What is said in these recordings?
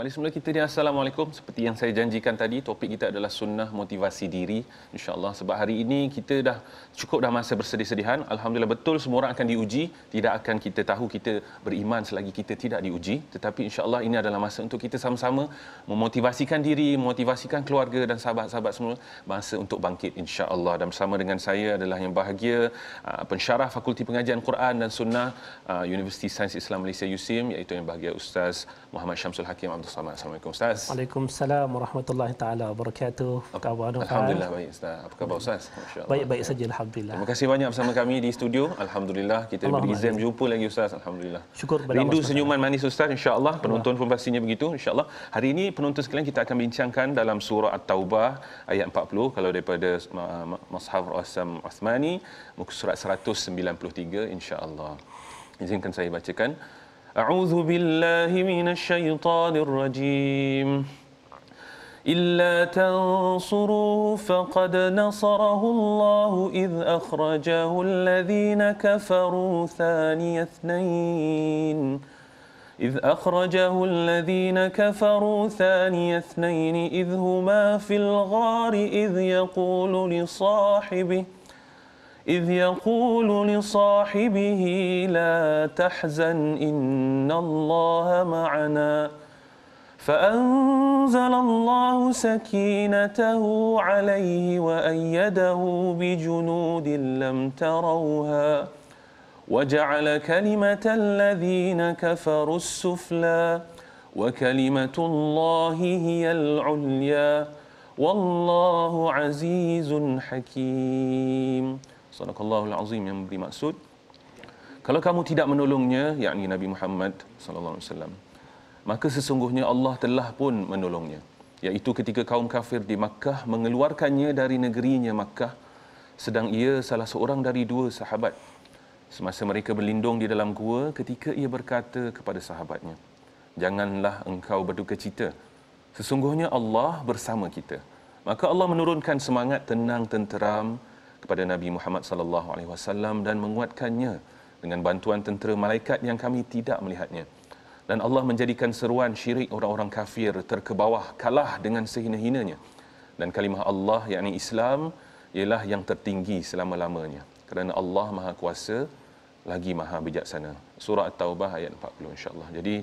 Mari semula kita di Assalamualaikum. Seperti yang saya janjikan tadi, topik kita adalah sunnah motivasi diri. InsyaAllah sebab hari ini kita dah cukup dah masa bersedih-sedihan. Alhamdulillah betul semua orang akan diuji. Tidak akan kita tahu kita beriman selagi kita tidak diuji. Tetapi insyaAllah ini adalah masa untuk kita sama-sama memotivasikan diri, memotivasikan keluarga dan sahabat-sahabat semua. Masa untuk bangkit insyaAllah. Dan bersama dengan saya adalah yang bahagia uh, pensyarah Fakulti Pengajian Quran dan Sunnah uh, Universiti Sains Islam Malaysia USIM iaitu yang bahagia Ustaz Muhammad Syamsul Hakim Salman. Assalamualaikum Ustaz. Waalaikumsalam warahmatullahi taala wabarakatuh. Apa khabar Alhamdulillah baik Ustaz. Apa khabar Ustaz? Baik-baik saja alhamdulillah. Terima kasih banyak bersama kami di studio. Alhamdulillah kita berizin jumpa lagi Ustaz. Alhamdulillah. Syukur Rindu senyuman manis Ustaz insya-Allah. Penonton Allah. pun pastinya begitu insya-Allah. Hari ini penonton sekalian kita akan bincangkan dalam surah At-Taubah ayat 40 kalau daripada Mushaf Rasam Uthmani muka surat 193 insya-Allah. Izinkan saya bacakan. أعوذ بالله من الشيطان الرجيم إلا تنصروه فقد نصره الله إذ أخرجه الذين كفروا ثاني اثنين إذ أخرجه الذين كفروا ثاني اثنين إذ هما في الغار إذ يقول لصاحبه إذ يقول لصاحبه لا تحزن إن الله معنا فأنزل الله سكينته عليه وأيده بجنود لم تروها وجعل كلمة الذين كفروا السفلى وكلمة الله هي العليا والله عزيز حكيم Sadaqallahul Azim yang memberi maksud kalau kamu tidak menolongnya yakni Nabi Muhammad sallallahu alaihi wasallam maka sesungguhnya Allah telah pun menolongnya Yaitu ketika kaum kafir di Makkah mengeluarkannya dari negerinya Makkah sedang ia salah seorang dari dua sahabat semasa mereka berlindung di dalam gua ketika ia berkata kepada sahabatnya janganlah engkau berduka cita sesungguhnya Allah bersama kita maka Allah menurunkan semangat tenang tenteram kepada Nabi Muhammad sallallahu alaihi wasallam dan menguatkannya dengan bantuan tentera malaikat yang kami tidak melihatnya. Dan Allah menjadikan seruan syirik orang-orang kafir terkebawah kalah dengan sehina-hinanya. Dan kalimah Allah yakni Islam ialah yang tertinggi selama-lamanya kerana Allah Maha Kuasa lagi Maha Bijaksana. Surah At-Taubah ayat 40 insya-Allah. Jadi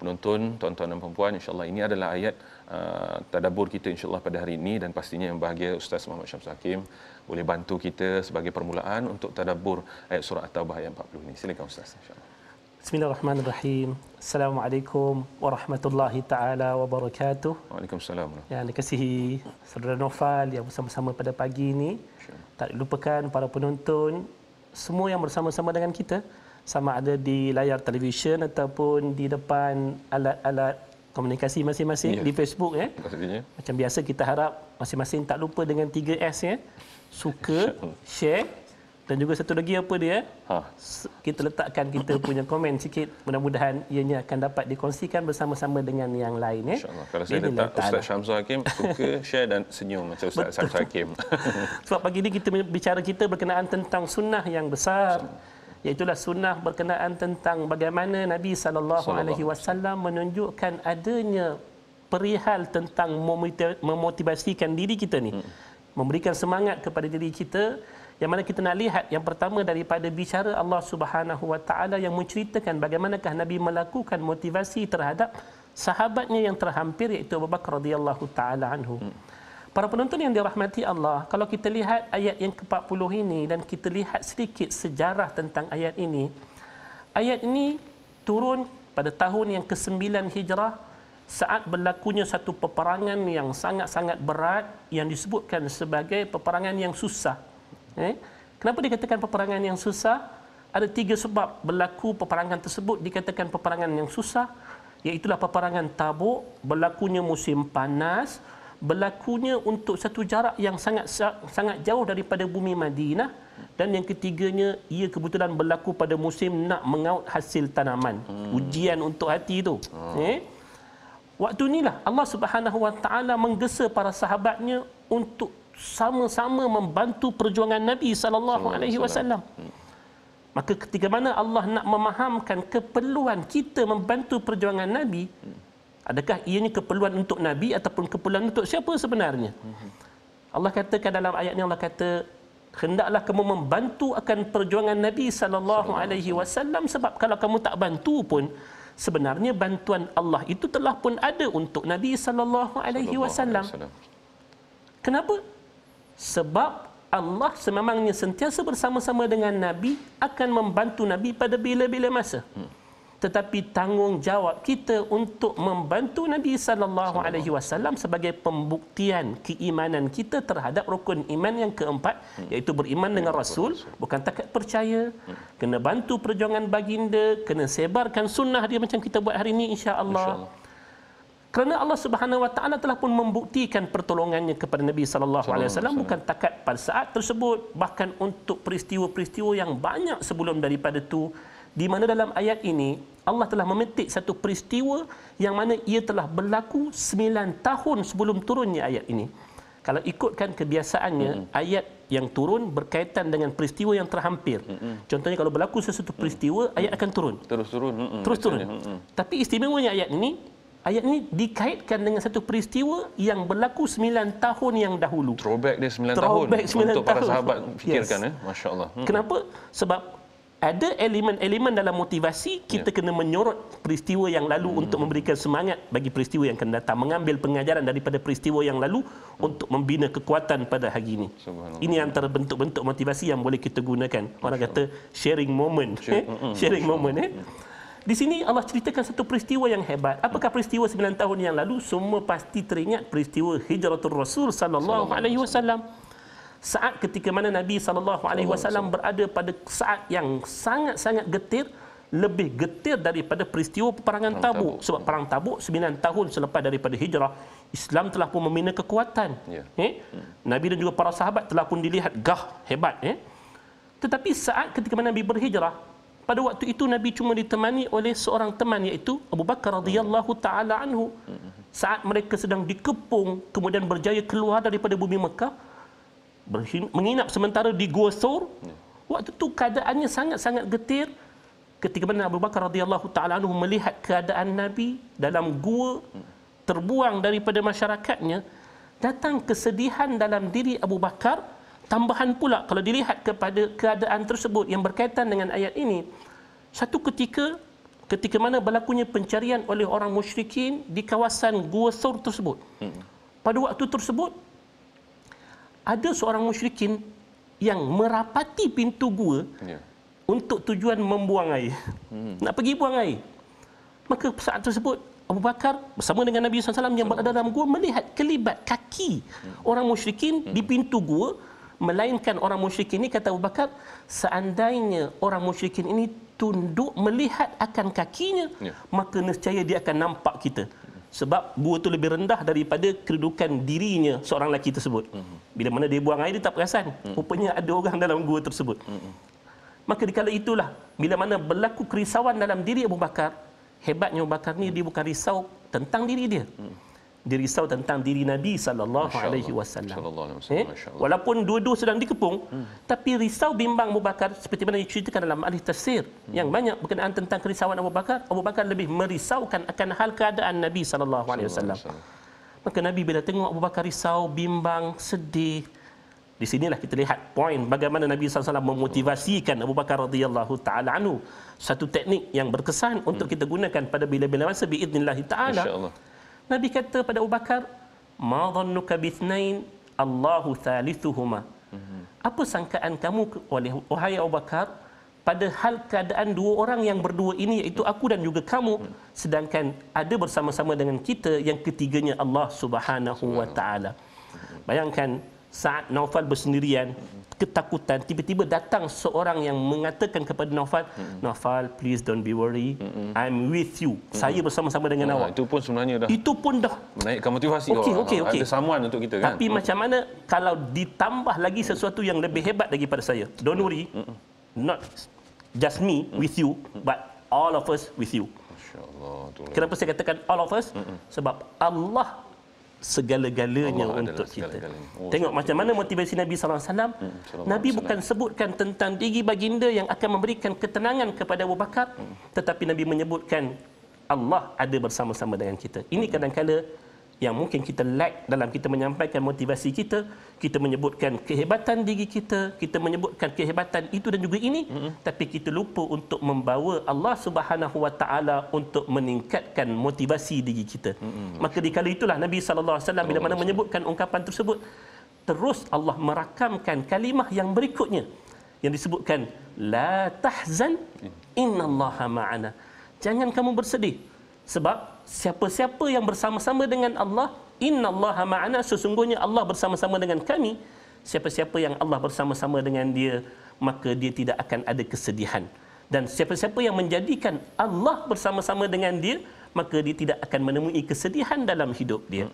penonton, tuan-tuan dan puan-puan insya-Allah ini adalah ayat uh, tadabbur kita insya-Allah pada hari ini dan pastinya yang bahagia Ustaz Muhammad Syamsul Hakim boleh bantu kita sebagai permulaan untuk tadabbur ayat surah At-Taubah ayat 40 ini. Silakan Ustaz insya Bismillahirrahmanirrahim. Assalamualaikum warahmatullahi taala wabarakatuh. Waalaikumsalam. Ya, dikasihi saudara Nofal yang bersama-sama pada pagi ini. Tak lupakan para penonton semua yang bersama-sama dengan kita sama ada di layar televisyen ataupun di depan alat-alat komunikasi masing-masing ya. di Facebook ya. Maksudnya. Macam biasa kita harap masing-masing tak lupa dengan 3S ya suka, hmm. share dan juga satu lagi apa dia? Ha. Kita letakkan kita punya komen sikit. Mudah-mudahan ianya akan dapat dikongsikan bersama-sama dengan yang lain. Ya. Kalau saya letak, letak Ustaz lah. Syamsul Hakim, suka, share dan senyum macam Ustaz Betul. Syamsul Hakim. Sebab pagi ini kita bicara kita berkenaan tentang sunnah yang besar. Iaitulah sunnah berkenaan tentang bagaimana Nabi SAW menunjukkan adanya perihal tentang memotivasikan diri kita ni. Hmm memberikan semangat kepada diri kita yang mana kita nak lihat yang pertama daripada bicara Allah Subhanahu Wa Taala yang menceritakan bagaimanakah Nabi melakukan motivasi terhadap sahabatnya yang terhampir iaitu Abu Bakar radhiyallahu taala anhu. Hmm. Para penonton yang dirahmati Allah, kalau kita lihat ayat yang ke-40 ini dan kita lihat sedikit sejarah tentang ayat ini, ayat ini turun pada tahun yang ke-9 Hijrah saat berlakunya satu peperangan yang sangat-sangat berat yang disebutkan sebagai peperangan yang susah. Eh? Kenapa dikatakan peperangan yang susah? Ada tiga sebab berlaku peperangan tersebut dikatakan peperangan yang susah. Iaitulah peperangan tabuk, berlakunya musim panas, berlakunya untuk satu jarak yang sangat sangat jauh daripada bumi Madinah dan yang ketiganya ia kebetulan berlaku pada musim nak mengaut hasil tanaman hmm. ujian untuk hati itu. hmm. Oh. eh? Waktu inilah Allah Subhanahu Wa Taala menggesa para sahabatnya untuk sama-sama membantu perjuangan Nabi sallallahu alaihi wasallam. Maka ketika mana Allah nak memahamkan keperluan kita membantu perjuangan Nabi, adakah ianya keperluan untuk Nabi ataupun keperluan untuk siapa sebenarnya? Allah katakan dalam ayat ini Allah kata hendaklah kamu membantu akan perjuangan Nabi sallallahu alaihi wasallam sebab kalau kamu tak bantu pun sebenarnya bantuan Allah itu telah pun ada untuk Nabi sallallahu alaihi wasallam. Kenapa? Sebab Allah sememangnya sentiasa bersama-sama dengan Nabi akan membantu Nabi pada bila-bila masa. Hmm tetapi tanggungjawab kita untuk membantu Nabi sallallahu alaihi wasallam sebagai pembuktian keimanan kita terhadap rukun iman yang keempat hmm. iaitu beriman hmm. dengan rasul bukan takat percaya hmm. kena bantu perjuangan baginda kena sebarkan sunnah dia macam kita buat hari ini insya Allah. kerana Allah Subhanahu wa taala telah pun membuktikan pertolongannya kepada Nabi sallallahu alaihi wasallam bukan takat pada saat tersebut bahkan untuk peristiwa-peristiwa yang banyak sebelum daripada itu di mana dalam ayat ini Allah telah memetik satu peristiwa yang mana ia telah berlaku 9 tahun sebelum turunnya ayat ini. Kalau ikutkan kebiasaannya hmm. ayat yang turun berkaitan dengan peristiwa yang terhampir. Hmm. Contohnya kalau berlaku sesuatu hmm. peristiwa hmm. ayat akan turun. Terus turun. Hmm. hmm Terus turun. Hmm, hmm. Tapi istimewanya ayat ini Ayat ini dikaitkan dengan satu peristiwa yang berlaku 9 tahun yang dahulu. Throwback dia 9 Throwback tahun 9 untuk tahun. para sahabat fikirkan. Yes. Eh? Masya Allah. Kenapa? Sebab ada elemen-elemen dalam motivasi kita yeah. kena menyorot peristiwa yang lalu hmm. untuk memberikan semangat bagi peristiwa yang akan datang mengambil pengajaran daripada peristiwa yang lalu untuk membina kekuatan pada hari ini ini antara bentuk-bentuk motivasi yang boleh kita gunakan orang kata sharing moment sharing moment eh mm. di sini Allah ceritakan satu peristiwa yang hebat. Apakah mm. peristiwa 9 tahun yang lalu semua pasti teringat peristiwa Hijratul Rasul sallallahu alaihi wasallam saat ketika mana Nabi sallallahu alaihi wasallam berada pada saat yang sangat-sangat getir lebih getir daripada peristiwa peperangan tabuk. sebab perang Tabuk 9 tahun selepas daripada hijrah Islam telah pun membina kekuatan yeah. eh? Nabi dan juga para sahabat telah pun dilihat gah hebat eh? tetapi saat ketika Nabi berhijrah pada waktu itu Nabi cuma ditemani oleh seorang teman iaitu Abu Bakar radhiyallahu taala anhu hmm. saat mereka sedang dikepung kemudian berjaya keluar daripada bumi Mekah menginap sementara di Gua Sur. Ya. Waktu tu keadaannya sangat-sangat getir. Ketika mana Abu Bakar radhiyallahu taala anhu melihat keadaan Nabi dalam gua terbuang daripada masyarakatnya, datang kesedihan dalam diri Abu Bakar tambahan pula kalau dilihat kepada keadaan tersebut yang berkaitan dengan ayat ini satu ketika ketika mana berlakunya pencarian oleh orang musyrikin di kawasan gua sur tersebut hmm. pada waktu tersebut ada seorang musyrikin yang merapati pintu gua yeah. untuk tujuan membuang air. Hmm. Nak pergi buang air. Maka saat tersebut Abu Bakar bersama dengan Nabi SAW yang berada dalam gua melihat kelibat kaki hmm. orang musyrikin hmm. di pintu gua melainkan orang musyrikin ini kata Abu Bakar seandainya orang musyrikin ini tunduk melihat akan kakinya yeah. maka nescaya dia akan nampak kita sebab bua tu lebih rendah daripada kedudukan dirinya seorang lelaki tersebut. Mhm. Bila mana dia buang air dia tak perasan. Mhm. Rupanya ada orang dalam gua tersebut. Mhm. Maka dikala itulah bila mana berlaku kerisauan dalam diri Abu Bakar, hebatnya Abu Bakar ni dia bukan risau tentang diri dia dia tentang diri Nabi sallallahu alaihi wasallam. Eh? Walaupun dua-dua sedang dikepung, hmm. tapi risau bimbang Abu Bakar seperti mana diceritakan dalam alih tafsir hmm. yang banyak berkenaan tentang kerisauan Abu Bakar, Abu Bakar lebih merisaukan akan hal keadaan Nabi sallallahu alaihi wasallam. Maka Nabi bila tengok Abu Bakar risau, bimbang, sedih, di sinilah kita lihat poin bagaimana Nabi Sallallahu Alaihi Wasallam memotivasikan Abu Bakar radhiyallahu taala anhu satu teknik yang berkesan untuk hmm. kita gunakan pada bila-bila masa biiznillah taala insyaallah Nabi kata pada Abu Bakar, "Ma dhannuka bi ithnain Allahu thalithuhuma?" Mhm. Apa sangkaan kamu oleh wahai Abu Bakar pada hal keadaan dua orang yang berdua ini iaitu hmm. aku dan juga kamu hmm. sedangkan ada bersama-sama dengan kita yang ketiganya Allah Subhanahu wa taala. Hmm. Bayangkan saat Naufal bersendirian ketakutan tiba-tiba datang seorang yang mengatakan kepada Naufal hmm. Naufal please don't be worry hmm. I'm with you hmm. saya bersama-sama dengan ah, awak itu pun sebenarnya dah itu pun dah menaikkan motivasi okay, orang okay, ah, okay. ada samuan untuk kita kan tapi macam mana kalau ditambah lagi sesuatu yang lebih hebat lagi pada saya don't worry not just me with you but all of us with you lah. Kenapa saya katakan all of us? Mm-mm. Sebab Allah segala-galanya untuk kita. segala Oh, Tengok segala macam mana motivasi Nabi SAW. Hmm. Nabi bukan sebutkan tentang diri baginda yang akan memberikan ketenangan kepada Abu Bakar. Hmm. Tetapi Nabi menyebutkan Allah ada bersama-sama dengan kita. Ini hmm. kadang-kadang yang mungkin kita lack dalam kita menyampaikan motivasi kita, kita menyebutkan kehebatan diri kita, kita menyebutkan kehebatan itu dan juga ini, mm-hmm. tapi kita lupa untuk membawa Allah Subhanahu Wa Taala untuk meningkatkan motivasi diri kita. Mm-hmm. Maka di kala itulah Nabi Sallallahu Alaihi Wasallam bila mana menyebutkan ungkapan tersebut, terus Allah merakamkan kalimah yang berikutnya yang disebutkan la tahzan mm. allah ma'ana. Jangan kamu bersedih sebab siapa-siapa yang bersama-sama dengan Allah inna Allah ma'ana sesungguhnya Allah bersama-sama dengan kami siapa-siapa yang Allah bersama-sama dengan dia maka dia tidak akan ada kesedihan dan siapa-siapa yang menjadikan Allah bersama-sama dengan dia maka dia tidak akan menemui kesedihan dalam hidup dia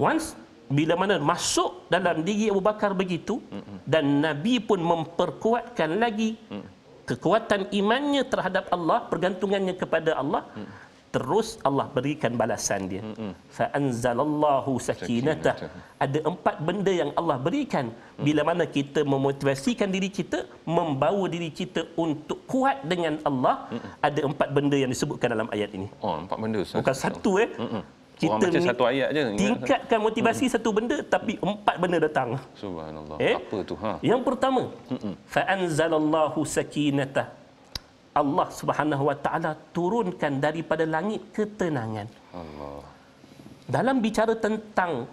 once bila mana masuk dalam diri Abu Bakar begitu dan nabi pun memperkuatkan lagi mm kekuatan imannya terhadap Allah, pergantungannya kepada Allah, hmm. terus Allah berikan balasan dia. Hmm. hmm. Fa anzalallahu sakinatah. Ada empat benda yang Allah berikan hmm. bila mana kita memotivasikan diri kita, membawa diri kita untuk kuat dengan Allah, hmm. hmm. ada empat benda yang disebutkan dalam ayat ini. Oh, empat benda. Bukan satu eh. Hmm. hmm kita ni satu ayat je. Tingkatkan motivasi hmm. satu benda tapi empat benda datang. Subhanallah. Eh? Apa tu ha? Yang pertama, fa anzalallahu sakinata. Allah Subhanahu wa taala turunkan daripada langit ketenangan. Allah. Dalam bicara tentang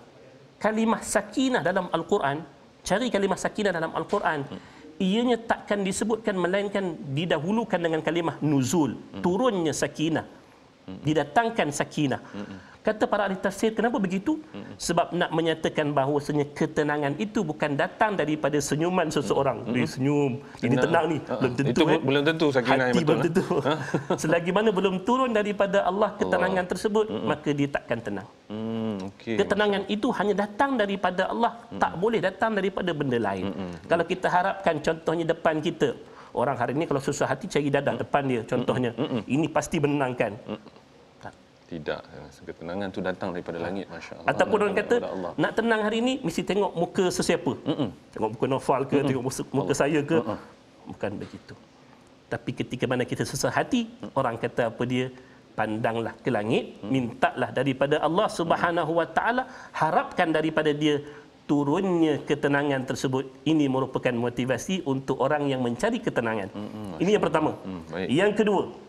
kalimah sakinah dalam al-Quran, cari kalimah sakinah dalam al-Quran. Hmm. Ianya takkan disebutkan melainkan didahulukan dengan kalimah nuzul, hmm. turunnya sakinah. Hmm. Didatangkan sakinah. Kata para ahli tafsir, kenapa begitu? Sebab nak menyatakan bahawa ketenangan itu bukan datang daripada senyuman seseorang. Hmm. Dia eh, senyum, tenang. ini tenang ni. Uh-huh. Belum tentu. Itu eh. belum tentu sakinah Hati belum eh. tentu. Huh? Ah. Selagi mana belum turun daripada Allah oh. ketenangan Allah. tersebut, hmm. maka dia takkan tenang. Hmm. Okay. Ketenangan itu hanya datang daripada Allah. Hmm. Tak boleh datang daripada benda lain. Hmm. Kalau kita harapkan contohnya depan kita, orang hari ini kalau susah hati cari dadah hmm. depan dia contohnya. Hmm. Ini pasti menenangkan. Hmm tidak ketenangan tu datang daripada langit masya-Allah ataupun orang kata Allah. nak tenang hari ini mesti tengok muka sesiapa Mm-mm. tengok muka Nofal ke Mm-mm. tengok muka Allah. saya ke Mm-mm. bukan begitu tapi ketika mana kita sesah hati Mm-mm. orang kata apa dia pandanglah ke langit Mm-mm. mintalah daripada Allah Subhanahu wa taala harapkan daripada dia turunnya ketenangan tersebut ini merupakan motivasi untuk orang yang mencari ketenangan Mm-mm. ini yang pertama mm yang kedua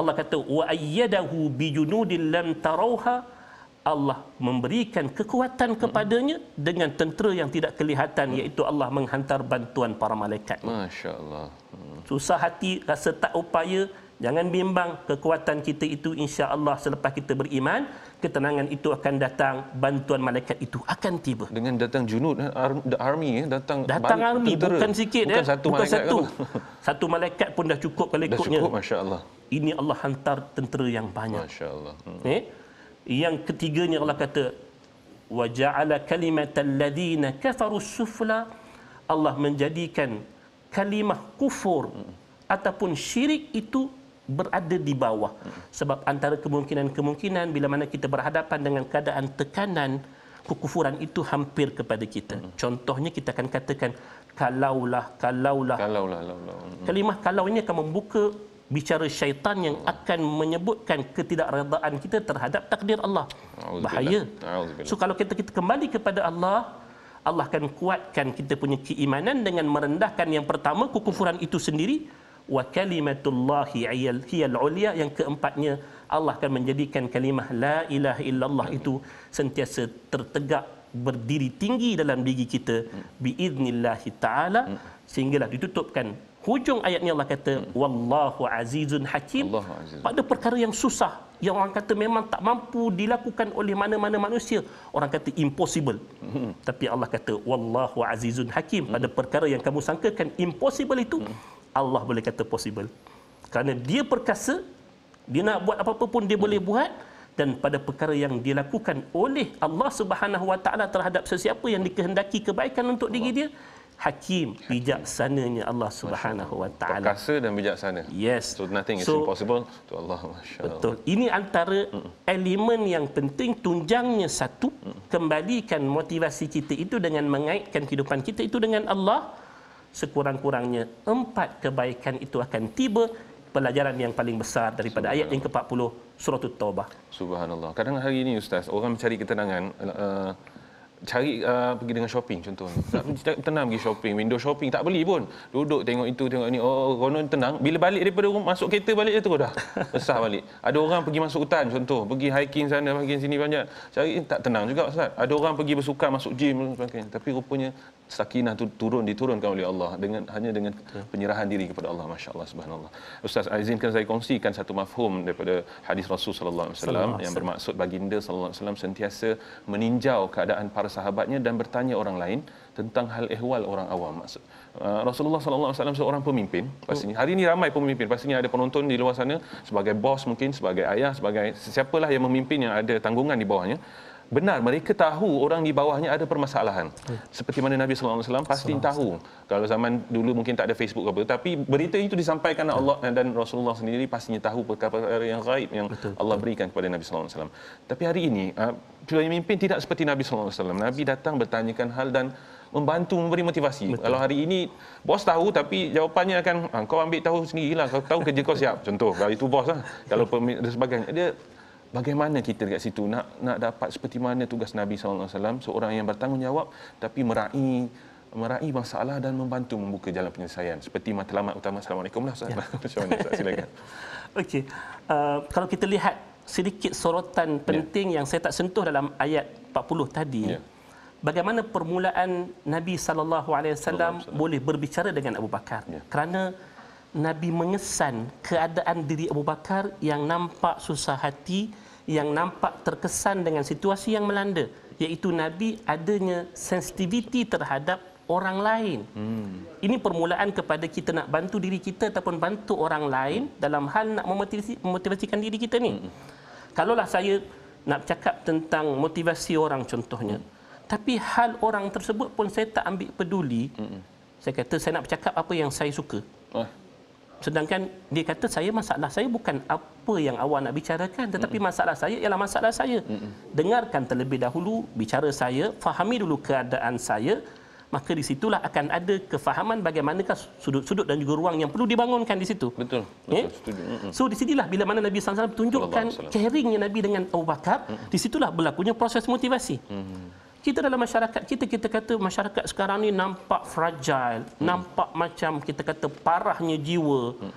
Allah kata wa ayyadahu bi junudin lam tarauha Allah memberikan kekuatan kepadanya dengan tentera yang tidak kelihatan iaitu Allah menghantar bantuan para malaikat. Masya-Allah. Hmm. Susah hati rasa tak upaya jangan bimbang kekuatan kita itu insya-Allah selepas kita beriman ketenangan itu akan datang bantuan malaikat itu akan tiba dengan datang junud eh, the army eh, datang datang army bukan sikit bukan eh. satu bukan malaikat satu. satu malaikat pun dah cukup kalau ikutnya dah cukup masya-Allah ini Allah hantar tentera yang banyak. Masya-Allah. Hmm. Eh? Yang ketiganya Allah kata wa ja'ala kalimatal ladina kafaru sufla Allah menjadikan kalimah kufur hmm. ataupun syirik itu berada di bawah hmm. sebab antara kemungkinan-kemungkinan bila mana kita berhadapan dengan keadaan tekanan kekufuran itu hampir kepada kita contohnya kita akan katakan kalaulah kalaulah kalaulah kalimah kalau ini akan membuka bicara syaitan yang akan menyebutkan ketidakredaan kita terhadap takdir Allah. Bahaya. So kalau kita kita kembali kepada Allah, Allah akan kuatkan kita punya keimanan dengan merendahkan yang pertama kekufuran itu sendiri wa kalimatullahi hiyal ulia yang keempatnya Allah akan menjadikan kalimah la ilaha illallah itu sentiasa tertegak berdiri tinggi dalam diri kita biiznillahi taala sehinggalah ditutupkan hujung ayat ni Allah kata hmm. wallahu azizun hakim Allahu azizun. pada perkara yang susah yang orang kata memang tak mampu dilakukan oleh mana-mana manusia orang kata impossible hmm. tapi Allah kata wallahu azizun hakim hmm. pada perkara yang kamu sangkakan impossible itu hmm. Allah boleh kata possible kerana dia perkasa dia nak buat apa-apa pun dia hmm. boleh buat dan pada perkara yang dilakukan oleh Allah Subhanahu Wa Taala terhadap sesiapa yang dikehendaki kebaikan untuk Allah. diri dia hakim bijaksananya Allah Subhanahu wa taala. Perkasa dan bijaksana. Yes. So nothing is so, impossible to Allah masya-Allah. Betul. Ini antara mm. elemen yang penting tunjangnya satu mm. kembalikan motivasi kita itu dengan mengaitkan kehidupan kita itu dengan Allah sekurang-kurangnya empat kebaikan itu akan tiba pelajaran yang paling besar daripada ayat yang ke-40 surah At-Taubah. Subhanallah. Kadang hari ini ustaz orang mencari ketenangan uh, cari uh, pergi dengan shopping contoh Tak tenang pergi shopping, window shopping tak beli pun. Duduk tengok itu tengok ni oh, oh, konon tenang. Bila balik daripada rumah masuk kereta balik dia terus dah. Besar balik. Ada orang pergi masuk hutan contoh, pergi hiking sana, pergi sini banyak. Cari eh, tak tenang juga Ustaz. Ada orang pergi bersukan masuk gym sebagainya. Tapi rupanya sakinah tu turun diturunkan oleh Allah dengan hanya dengan penyerahan diri kepada Allah masya-Allah subhanallah. Ustaz izinkan saya kongsikan satu mafhum daripada hadis Rasul sallallahu alaihi wasallam yang bermaksud baginda sallallahu alaihi wasallam sentiasa meninjau keadaan para para sahabatnya dan bertanya orang lain tentang hal ehwal orang awam maksud uh, Rasulullah sallallahu alaihi wasallam seorang pemimpin pastinya hari ini ramai pemimpin pastinya ada penonton di luar sana sebagai bos mungkin sebagai ayah sebagai siapalah yang memimpin yang ada tanggungan di bawahnya benar mereka tahu orang di bawahnya ada permasalahan hmm. seperti mana Nabi sallallahu alaihi wasallam pasti tahu kalau zaman dulu mungkin tak ada Facebook apa tapi berita itu disampaikan hmm. Allah dan Rasulullah sendiri pastinya tahu perkara-perkara yang gaib yang Allah berikan kepada Nabi sallallahu alaihi wasallam tapi hari ini ah, pemimpin tidak seperti Nabi sallallahu alaihi wasallam Nabi datang bertanyakan hal dan membantu memberi motivasi. Betul. Kalau hari ini bos tahu tapi jawapannya akan ah, kau ambil tahu sendirilah kau tahu kerja kau siap. Contoh kalau ah, itu bos lah. Kalau pemimpin dan sebagainya dia bagaimana kita dekat situ nak nak dapat seperti mana tugas Nabi saw seorang yang bertanggungjawab tapi meraih meraih masalah dan membantu membuka jalan penyelesaian seperti matlamat utama assalamualaikum lah ustaz. Ya. silakan. Okey. Uh, kalau kita lihat sedikit sorotan ya. penting ya. yang saya tak sentuh dalam ayat 40 tadi. Ya. Bagaimana permulaan Nabi saw boleh berbicara dengan Abu Bakar? Ya. Kerana Nabi mengesan keadaan diri Abu Bakar yang nampak susah hati, yang nampak terkesan dengan situasi yang melanda iaitu nabi adanya sensitiviti terhadap orang lain. Hmm. Ini permulaan kepada kita nak bantu diri kita ataupun bantu orang lain hmm. dalam hal nak memotivasi memotivasikan diri kita ni. Hmm. Kalaulah saya nak cakap tentang motivasi orang contohnya. Hmm. Tapi hal orang tersebut pun saya tak ambil peduli. Hmm. Saya kata saya nak bercakap apa yang saya suka. Oh. Sedangkan dia kata saya masalah saya bukan apa yang awak nak bicarakan tetapi masalah saya ialah masalah saya. Dengarkan terlebih dahulu bicara saya, fahami dulu keadaan saya, maka di situlah akan ada kefahaman bagaimanakah sudut-sudut dan juga ruang yang perlu dibangunkan di situ. Betul. Eh? Betul. Yeah? So di sinilah bila mana Nabi SAW tunjukkan caringnya Nabi dengan Abu Bakar, di situlah berlakunya proses motivasi. mm kita dalam masyarakat kita kita kata masyarakat sekarang ni nampak fragile hmm. nampak macam kita kata parahnya jiwa hmm.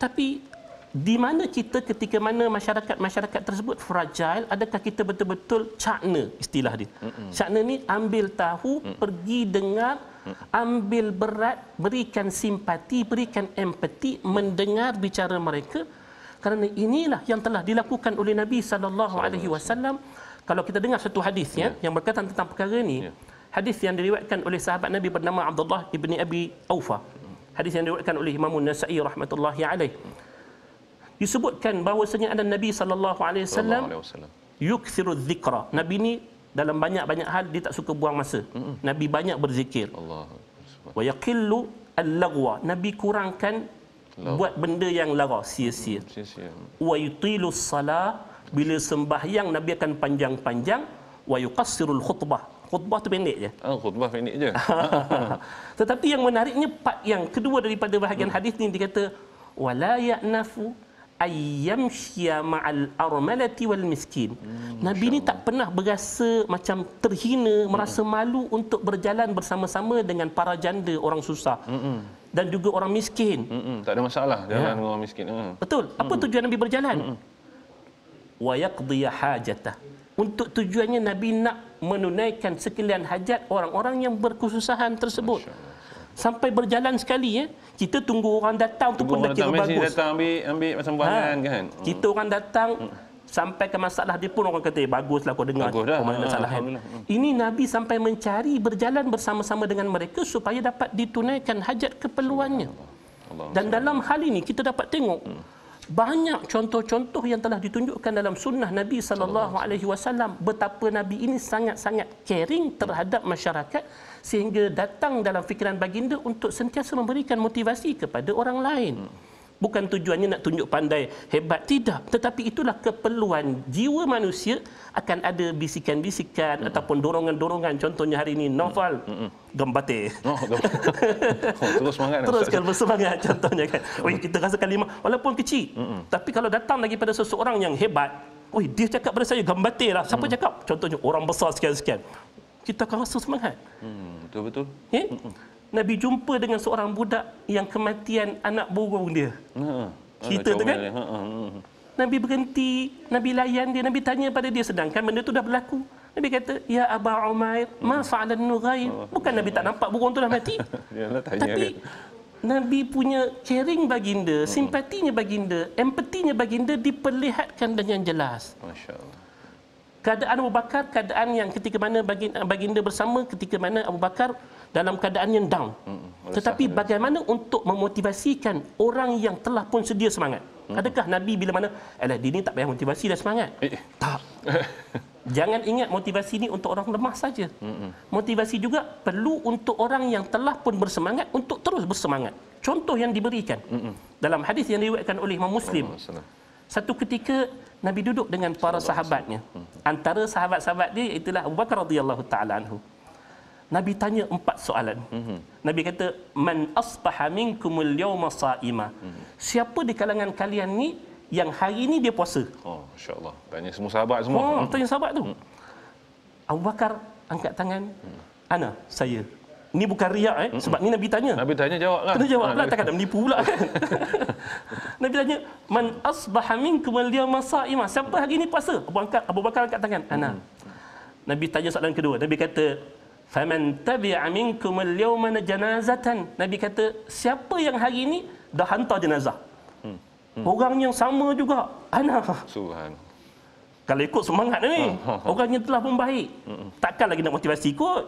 tapi di mana kita ketika mana masyarakat-masyarakat tersebut fragile adakah kita betul-betul cakna istilah dia hmm. cakna ni ambil tahu hmm. pergi dengar hmm. ambil berat berikan simpati berikan empati mendengar bicara mereka kerana inilah yang telah dilakukan oleh Nabi sallallahu alaihi wasallam kalau kita dengar satu hadis ya, ya yang berkaitan tentang perkara ini ya. hadis yang diriwayatkan oleh sahabat Nabi bernama Abdullah ibni Abi Aufa hadis yang diriwayatkan oleh Imam Nasa'i rahmatullahi alaih disebutkan bahawasanya ada Nabi sallallahu alaihi wasallam yukthiru dzikra Nabi ni dalam banyak-banyak hal dia tak suka buang masa Mm-mm. Nabi banyak berzikir Allah wa yaqillu al-lagwa Nabi kurangkan Lawa. buat benda yang lara sia-sia sia wa yutilu salat bila sembahyang Nabi akan panjang-panjang wa yuqassirul khutbah. Khutbah tu pendek je. Oh, khutbah pendek je. Tetapi yang menariknya part yang kedua daripada bahagian hadis ni dia kata wala ya'nafu ayyam syia ma'al armalati wal miskin. Hmm, Nabi ni tak pernah berasa macam terhina, hmm. merasa malu untuk berjalan bersama-sama dengan para janda orang susah. Hmm. Dan juga orang miskin. Hmm. Tak ada masalah jalan ya. dengan orang miskin. Hmm. Betul. Apa hmm. tujuan Nabi berjalan? Hmm wa yaqdiya hajata. Untuk tujuannya Nabi nak menunaikan sekalian hajat orang-orang yang berkesusahan tersebut. Sampai berjalan sekali ya. Kita tunggu orang datang tu pun dah kira datang, datang ambil, ambil macam ha. kan. Kita hmm. orang datang hmm. sampai ke masalah dia pun orang kata, eh, baguslah kau dengar. Bagus dah. Mana ha, salah kan? hmm. Ini Nabi sampai mencari berjalan bersama-sama dengan mereka supaya dapat ditunaikan hajat keperluannya. Dan dalam hal ini kita dapat tengok. Hmm banyak contoh-contoh yang telah ditunjukkan dalam sunnah Nabi sallallahu alaihi wasallam betapa Nabi ini sangat-sangat caring terhadap masyarakat sehingga datang dalam fikiran baginda untuk sentiasa memberikan motivasi kepada orang lain. Hmm bukan tujuannya nak tunjuk pandai hebat tidak tetapi itulah keperluan jiwa manusia akan ada bisikan-bisikan mm-hmm. ataupun dorongan-dorongan contohnya hari ini hmm. novel mm-hmm. gembate oh, gem- oh, terus semangat teruskan bersemangat contohnya kan hmm. oi kita rasa kalimah walaupun kecil mm-hmm. tapi kalau datang lagi pada seseorang yang hebat oi dia cakap pada saya gembate lah siapa mm-hmm. cakap contohnya orang besar sekian-sekian kita akan rasa semangat hmm betul betul yeah? mm-hmm. Nabi jumpa dengan seorang budak yang kematian anak burung dia. Hmm. Cerita tu kan? Hmm. Nabi berhenti, Nabi layan dia, Nabi tanya pada dia sedangkan benda tu dah berlaku. Nabi kata, Ya Aba Umair, ma fa'alan nurair. Oh. Bukan Nabi tak nampak burung tu dah mati. Tapi Nabi punya caring baginda, hmm. simpatinya baginda, empatinya baginda diperlihatkan dengan jelas. Masya Allah. Keadaan Abu Bakar, keadaan yang ketika mana baginda bersama, ketika mana Abu Bakar dalam keadaan yang down. Hmm. Tetapi bagaimana untuk memotivasikan orang yang telah pun sedia semangat? Adakah Nabi bila mana, alah dia ni tak payah motivasi dan semangat? Eh. Tak. Jangan ingat motivasi ni untuk orang lemah saja. Motivasi juga perlu untuk orang yang telah pun bersemangat untuk terus bersemangat. Contoh yang diberikan mm dalam hadis yang diriwayatkan oleh Imam Muslim. Satu ketika Nabi duduk dengan para sahabatnya. Antara sahabat-sahabat dia itulah Abu Bakar radhiyallahu taala anhu. Nabi tanya empat soalan. Mm-hmm. Nabi kata man asbaha minkumul yawma saima? Mm-hmm. Siapa di kalangan kalian ni yang hari ini dia puasa? Oh, insya-Allah. Tanya semua sahabat semua. Oh, hmm. tanya sahabat tu. Mm-hmm. Abu Bakar angkat tangan. Mm-hmm. Ana, saya. Ni bukan riak eh mm-hmm. sebab ni Nabi tanya. Nabi tanya jawablah. Kena jawab ha, pula takkan nak menipu pula kan. Nabi tanya man asbaha minkumul yawma saima? Siapa hari ini puasa? Abu Bakar Abu Bakar angkat tangan. Ana. Mm-hmm. Nabi tanya soalan kedua. Nabi kata faman tabi'a minkum al-yawma janazatan nabi kata siapa yang hari ini dah hantar jenazah hmm. hmm. orang yang sama juga ana subhan kalau ikut semangat ni ha, ha, ha. orang yang telah membaik, hmm, hmm. takkan lagi nak motivasi ikut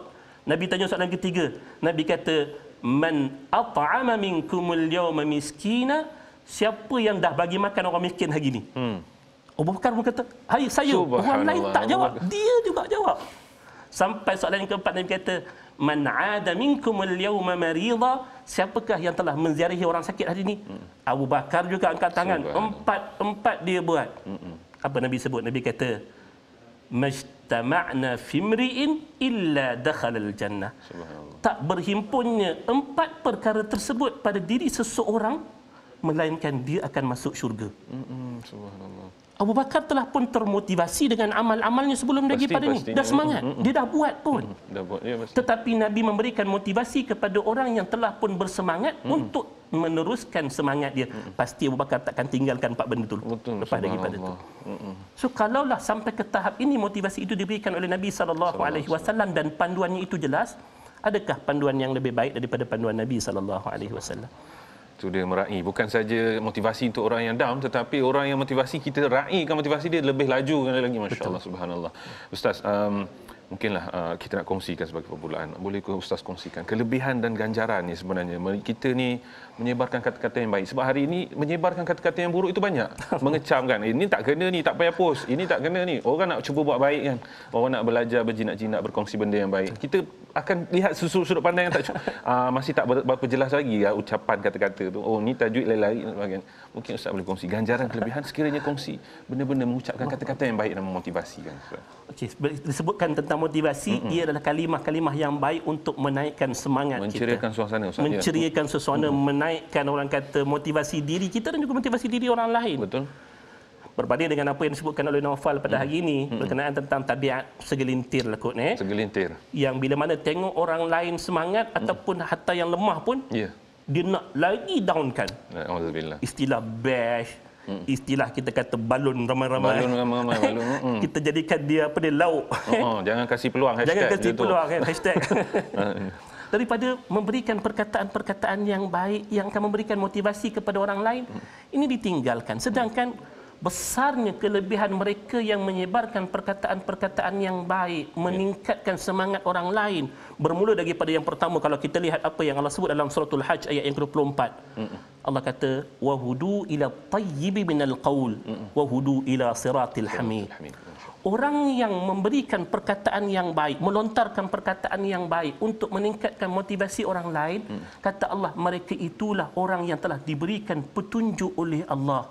nabi tanya soalan ketiga nabi kata man at'ama minkum al-yawma miskina siapa yang dah bagi makan orang miskin hari ini hmm. Abu Bakar pun kata, saya, orang lain tak jawab, dia juga jawab sampai soalan yang keempat Nabi kata man ada minkum al-yawma marida siapakah yang telah menziarahi orang sakit hari ini hmm. Abu Bakar juga angkat tangan empat empat dia buat hmm. apa Nabi sebut Nabi kata majtama'na fi illa dakhala al-jannah tak berhimpunnya empat perkara tersebut pada diri seseorang melainkan dia akan masuk syurga hmm. hmm subhanallah Abu Bakar telah pun termotivasi dengan amal-amalnya sebelum pasti, daripada pasti. ini. Dah semangat. Mm, mm, mm. Dia dah buat pun. Dah buat. Ya, Tetapi Nabi memberikan motivasi kepada orang yang telah pun bersemangat hmm. untuk meneruskan semangat dia. Hmm. Pasti Abu Bakar takkan tinggalkan empat benda itu lepas daripada itu. So kalaulah sampai ke tahap ini motivasi itu diberikan oleh Nabi saw dan panduannya itu jelas, adakah panduan yang lebih baik daripada panduan Nabi saw? Itu dia meraih. Bukan saja motivasi untuk orang yang down, tetapi orang yang motivasi, kita raihkan motivasi dia lebih laju lagi. Masya Betul. Allah, subhanallah. Ustaz, um, mungkinlah uh, kita nak kongsikan sebagai permulaan. Bolehkah Ustaz kongsikan? Kelebihan dan ganjaran ni sebenarnya. Kita ni menyebarkan kata-kata yang baik. Sebab hari ini menyebarkan kata-kata yang buruk itu banyak. Mengecam kan, eh, ini tak kena ni, tak payah post. Ini tak kena ni. Orang nak cuba buat baik kan. Orang nak belajar berjinak-jinak berkongsi benda yang baik. Kita akan lihat sudut-sudut pandang yang tak Uh, masih tak berapa jelas lagi uh, ucapan kata-kata. Oh, ni tajwid lelai bagian Mungkin Ustaz boleh kongsi ganjaran kelebihan sekiranya kongsi benda-benda mengucapkan kata-kata yang baik dan memotivasi kan. Okey, disebutkan tentang motivasi, Mm-mm. ia adalah kalimah-kalimah yang baik untuk menaikkan semangat Menceriakan kita. Suasana, Menceriakan suasana Ustaz. Ya. Menceriakan suasana menaikkan orang kata motivasi diri kita dan juga motivasi diri orang lain. Betul. Berbanding dengan apa yang disebutkan oleh Naufal pada hmm. hari ini hmm. berkenaan tentang tabiat segelintir lah kot ni. Eh? Segelintir. Yang bila mana tengok orang lain semangat hmm. ataupun harta yang lemah pun yeah. dia nak lagi downkan. Alhamdulillah. Istilah bash, hmm. istilah kita kata balon ramai-ramai. Balon ramai-ramai. Hmm. Kita jadikan dia apa dia lauk. Oh, oh, jangan kasih peluang. Hashtag jangan kasih peluang. Kan? Hashtag. Ah, ya daripada memberikan perkataan-perkataan yang baik yang akan memberikan motivasi kepada orang lain ini ditinggalkan sedangkan besarnya kelebihan mereka yang menyebarkan perkataan-perkataan yang baik ya. meningkatkan semangat orang lain bermula daripada yang pertama kalau kita lihat apa yang Allah sebut dalam suratul hajj ayat yang ke-24 Allah kata wahudu ila tayyibi minal qaul wahudu ila siratil hamid orang yang memberikan perkataan yang baik melontarkan perkataan yang baik untuk meningkatkan motivasi orang lain hmm. kata Allah mereka itulah orang yang telah diberikan petunjuk oleh Allah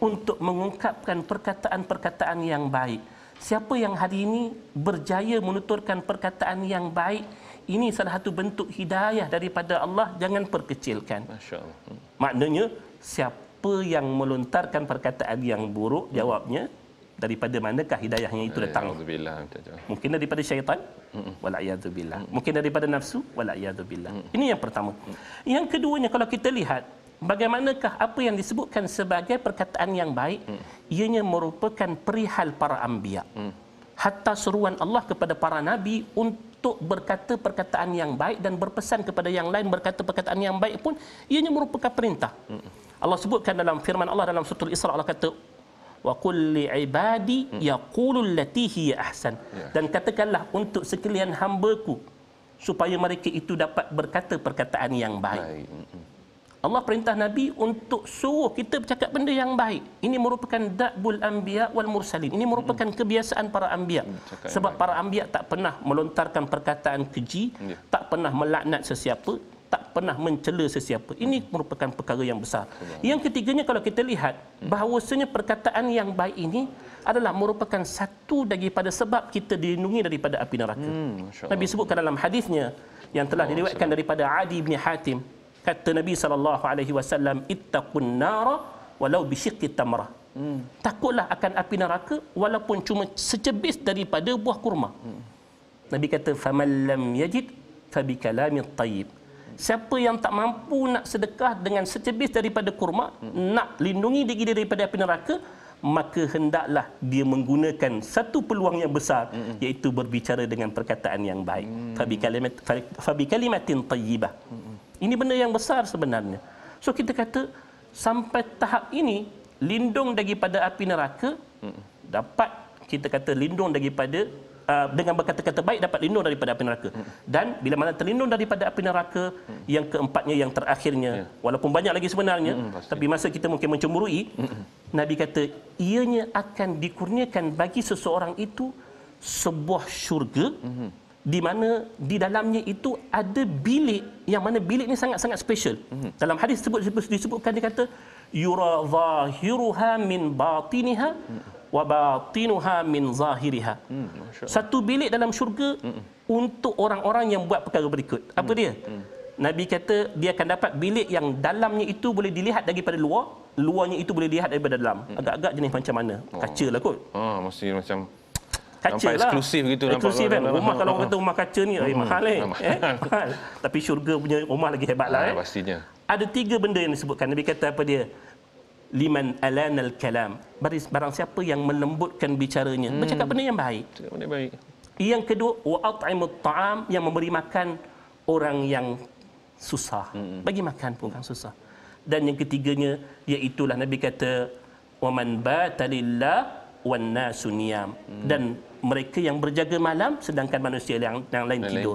untuk mengungkapkan perkataan-perkataan yang baik siapa yang hari ini berjaya menuturkan perkataan yang baik ini salah satu bentuk hidayah daripada Allah jangan perkecilkan hmm. maknanya siapa yang melontarkan perkataan yang buruk hmm. jawabnya daripada manakah hidayahnya itu eh, datang mungkin daripada syaitan wala'iyadzubillah mungkin daripada nafsu wala'iyadzubillah ini yang pertama yang keduanya kalau kita lihat bagaimanakah apa yang disebutkan sebagai perkataan yang baik mm. ianya merupakan perihal para ambia mm. hatta seruan Allah kepada para nabi untuk berkata perkataan yang baik dan berpesan kepada yang lain berkata perkataan yang baik pun ianya merupakan perintah Allah sebutkan dalam firman Allah dalam surah Al-Isra Allah kata wa qul li ibadi hmm. yaqulu allati hiya ahsan ya. dan katakanlah untuk sekalian hamba-ku supaya mereka itu dapat berkata perkataan yang baik. Hmm. Allah perintah Nabi untuk suruh kita bercakap benda yang baik. Ini merupakan da'bul anbiya wal mursalin. Ini merupakan hmm. kebiasaan para anbiya. Sebab para anbiya tak pernah melontarkan perkataan keji, ya. tak pernah melaknat sesiapa, tak pernah mencela sesiapa. Ini hmm. merupakan perkara yang besar. Yang ketiganya kalau kita lihat hmm. bahawasanya perkataan yang baik ini adalah merupakan satu daripada sebab kita dilindungi daripada api neraka. Hmm, Nabi sebutkan dalam hadisnya yang telah diriwayatkan daripada Adi bin Hatim kata Nabi sallallahu alaihi wasallam ittaqun nar walau bisyiqqi tamrah. Takutlah akan api neraka walaupun cuma secebis daripada buah kurma. Nabi kata famallam yajid fabi kalamin tayyib Siapa yang tak mampu nak sedekah dengan secebis daripada kurma, hmm. nak lindungi diri daripada api neraka, maka hendaklah dia menggunakan satu peluang yang besar hmm. iaitu berbicara dengan perkataan yang baik. Hmm. Fabi kalimatin tayyibah. Hmm. Ini benda yang besar sebenarnya. So kita kata sampai tahap ini lindung daripada api neraka hmm. dapat kita kata lindung daripada Uh, dengan berkata-kata baik dapat lindung daripada api neraka. Hmm. Dan bila mana terlindung daripada api neraka, hmm. yang keempatnya yang terakhirnya, yeah. walaupun banyak lagi sebenarnya, hmm, tapi masa kita mungkin mencemburui, hmm. Nabi kata ianya akan dikurniakan bagi seseorang itu sebuah syurga hmm. di mana di dalamnya itu ada bilik yang mana bilik ini sangat-sangat special. Hmm. Dalam hadis tersebut disebutkan dia kata yura zahiruha min batiniha hmm wa batinuha min zahiriha. Hmm, Satu bilik dalam syurga hmm. untuk orang-orang yang buat perkara berikut. Apa hmm. dia? Hmm. Nabi kata dia akan dapat bilik yang dalamnya itu boleh dilihat daripada luar, luarnya itu boleh dilihat daripada dalam. Hmm. Agak-agak jenis macam mana? Oh. Kaca lah kot. Ah, oh, mesti macam kaca lah. eksklusif gitu eksklusif Kan? Kalau rumah kalau orang kata rumah kaca ni, eh, hmm. Eh. eh, mahal eh. Tapi syurga punya rumah lagi hebat lah. Ah, eh. pastinya. Ada tiga benda yang disebutkan. Nabi kata apa dia? liman alana al-kalam barang siapa yang melembutkan bicaranya hmm. bercakap benda yang baik benda baik yang kedua wa at'imut ta'am yang memberi makan orang yang susah hmm. bagi makan pun orang susah dan yang ketiganya iaitu nabi kata waman batalillah wan nasuniyam hmm. dan mereka yang berjaga malam sedangkan manusia yang, yang lain tidur.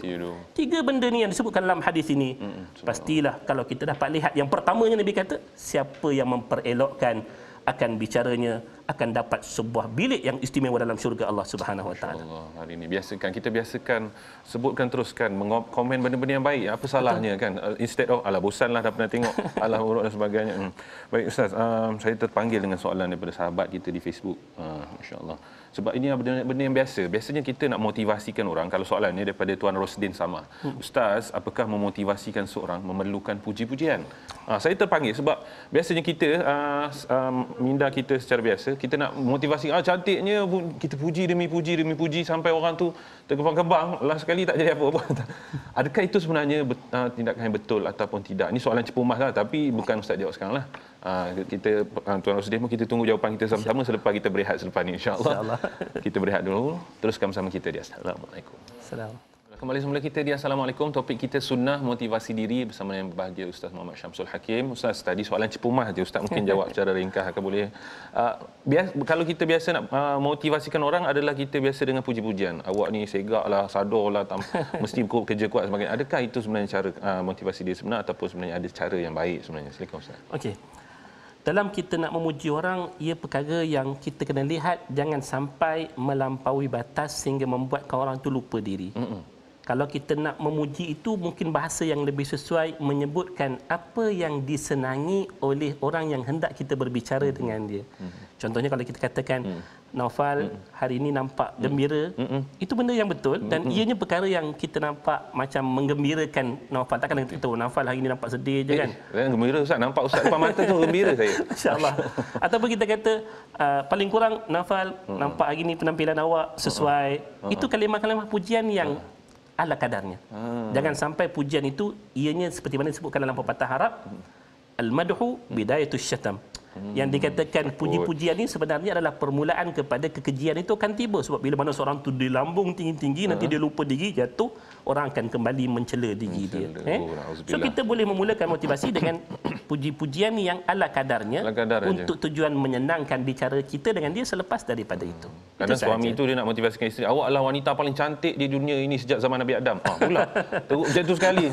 Tiga benda ni yang disebutkan dalam hadis ini. Pastilah kalau kita dapat lihat yang pertamanya Nabi kata siapa yang memperelokkan akan bicaranya akan dapat sebuah bilik yang istimewa dalam syurga Allah Subhanahu Wa Taala. Hari ini biasakan kita biasakan sebutkan teruskan komen benda-benda yang baik apa salahnya Betul. kan instead of ala bosanlah dah pernah tengok ala urut dan sebagainya. Hmm. Baik ustaz um, saya terpanggil dengan soalan daripada sahabat kita di Facebook. Uh, ah, insyaallah. Allah sebab ini benda, benda yang biasa biasanya kita nak motivasikan orang kalau soalan ini daripada tuan Rosdin sama hmm. ustaz apakah memotivasikan seorang memerlukan puji-pujian ha, saya terpanggil sebab biasanya kita uh, uh, minda kita secara biasa kita nak motivasi ah cantiknya kita puji demi puji demi puji sampai orang tu terkebang-kebang lah sekali tak jadi apa-apa adakah itu sebenarnya uh, tindakan yang betul ataupun tidak ini soalan cepumas lah tapi bukan ustaz jawab sekarang lah Ah, kita ah, tuan Rosdiah pun kita tunggu jawapan kita sama-sama selepas kita berehat selepas ini insya-Allah. Insya kita berehat dulu, teruskan bersama kita di Assalamualaikum. Salam. Kembali semula kita di Assalamualaikum. Topik kita sunnah motivasi diri bersama yang bahagia Ustaz Muhammad Syamsul Hakim. Ustaz, tadi soalan cepumah je. Ustaz mungkin jawab secara ringkas. Akan boleh. Uh, bias, kalau kita biasa nak uh, motivasikan orang adalah kita biasa dengan puji-pujian. Awak ni segak lah, sadar lah, tam- mesti kerja kuat sebagainya. Adakah itu sebenarnya cara uh, motivasi diri sebenarnya ataupun sebenarnya ada cara yang baik sebenarnya? Silakan Ustaz. Okey dalam kita nak memuji orang ia perkara yang kita kena lihat jangan sampai melampaui batas sehingga membuatkan orang itu lupa diri. Mm-mm. Kalau kita nak memuji itu mungkin bahasa yang lebih sesuai menyebutkan apa yang disenangi oleh orang yang hendak kita berbicara mm-hmm. dengan dia. Mm-hmm. Contohnya kalau kita katakan hmm. Naufal hmm. hari ini nampak hmm. gembira, hmm. itu benda yang betul dan hmm. ianya perkara yang kita nampak macam menggembirakan Naufal. Takkan kita tahu Naufal hari ini nampak sedih je eh, kan? Eh, gembira Ustaz, nampak Ustaz depan mata tu gembira saya. InsyaAllah. Ataupun kita kata uh, paling kurang Naufal hmm. nampak hari ini penampilan awak sesuai. Hmm. Itu hmm. kalimah-kalimah pujian yang hmm ala kadarnya. Hmm. Jangan sampai pujian itu ianya seperti mana disebutkan dalam pepatah Arab, hmm. al-madhu bidayatu syatam. Yang dikatakan puji-pujian ini sebenarnya adalah permulaan kepada kekejian itu akan tiba. Sebab bila mana seorang tu dilambung tinggi-tinggi, nanti dia lupa diri, jatuh, orang akan kembali mencela diri dia. Eh? Oh, so kita boleh memulakan motivasi dengan puji-pujian yang ala kadarnya kadar untuk aja. tujuan menyenangkan bicara kita dengan dia selepas daripada itu. Hmm. Kadang suami itu dia nak motivasikan isteri, awak adalah wanita paling cantik di dunia ini sejak zaman Nabi Adam. Ah, pula. Teruk macam tu sekali.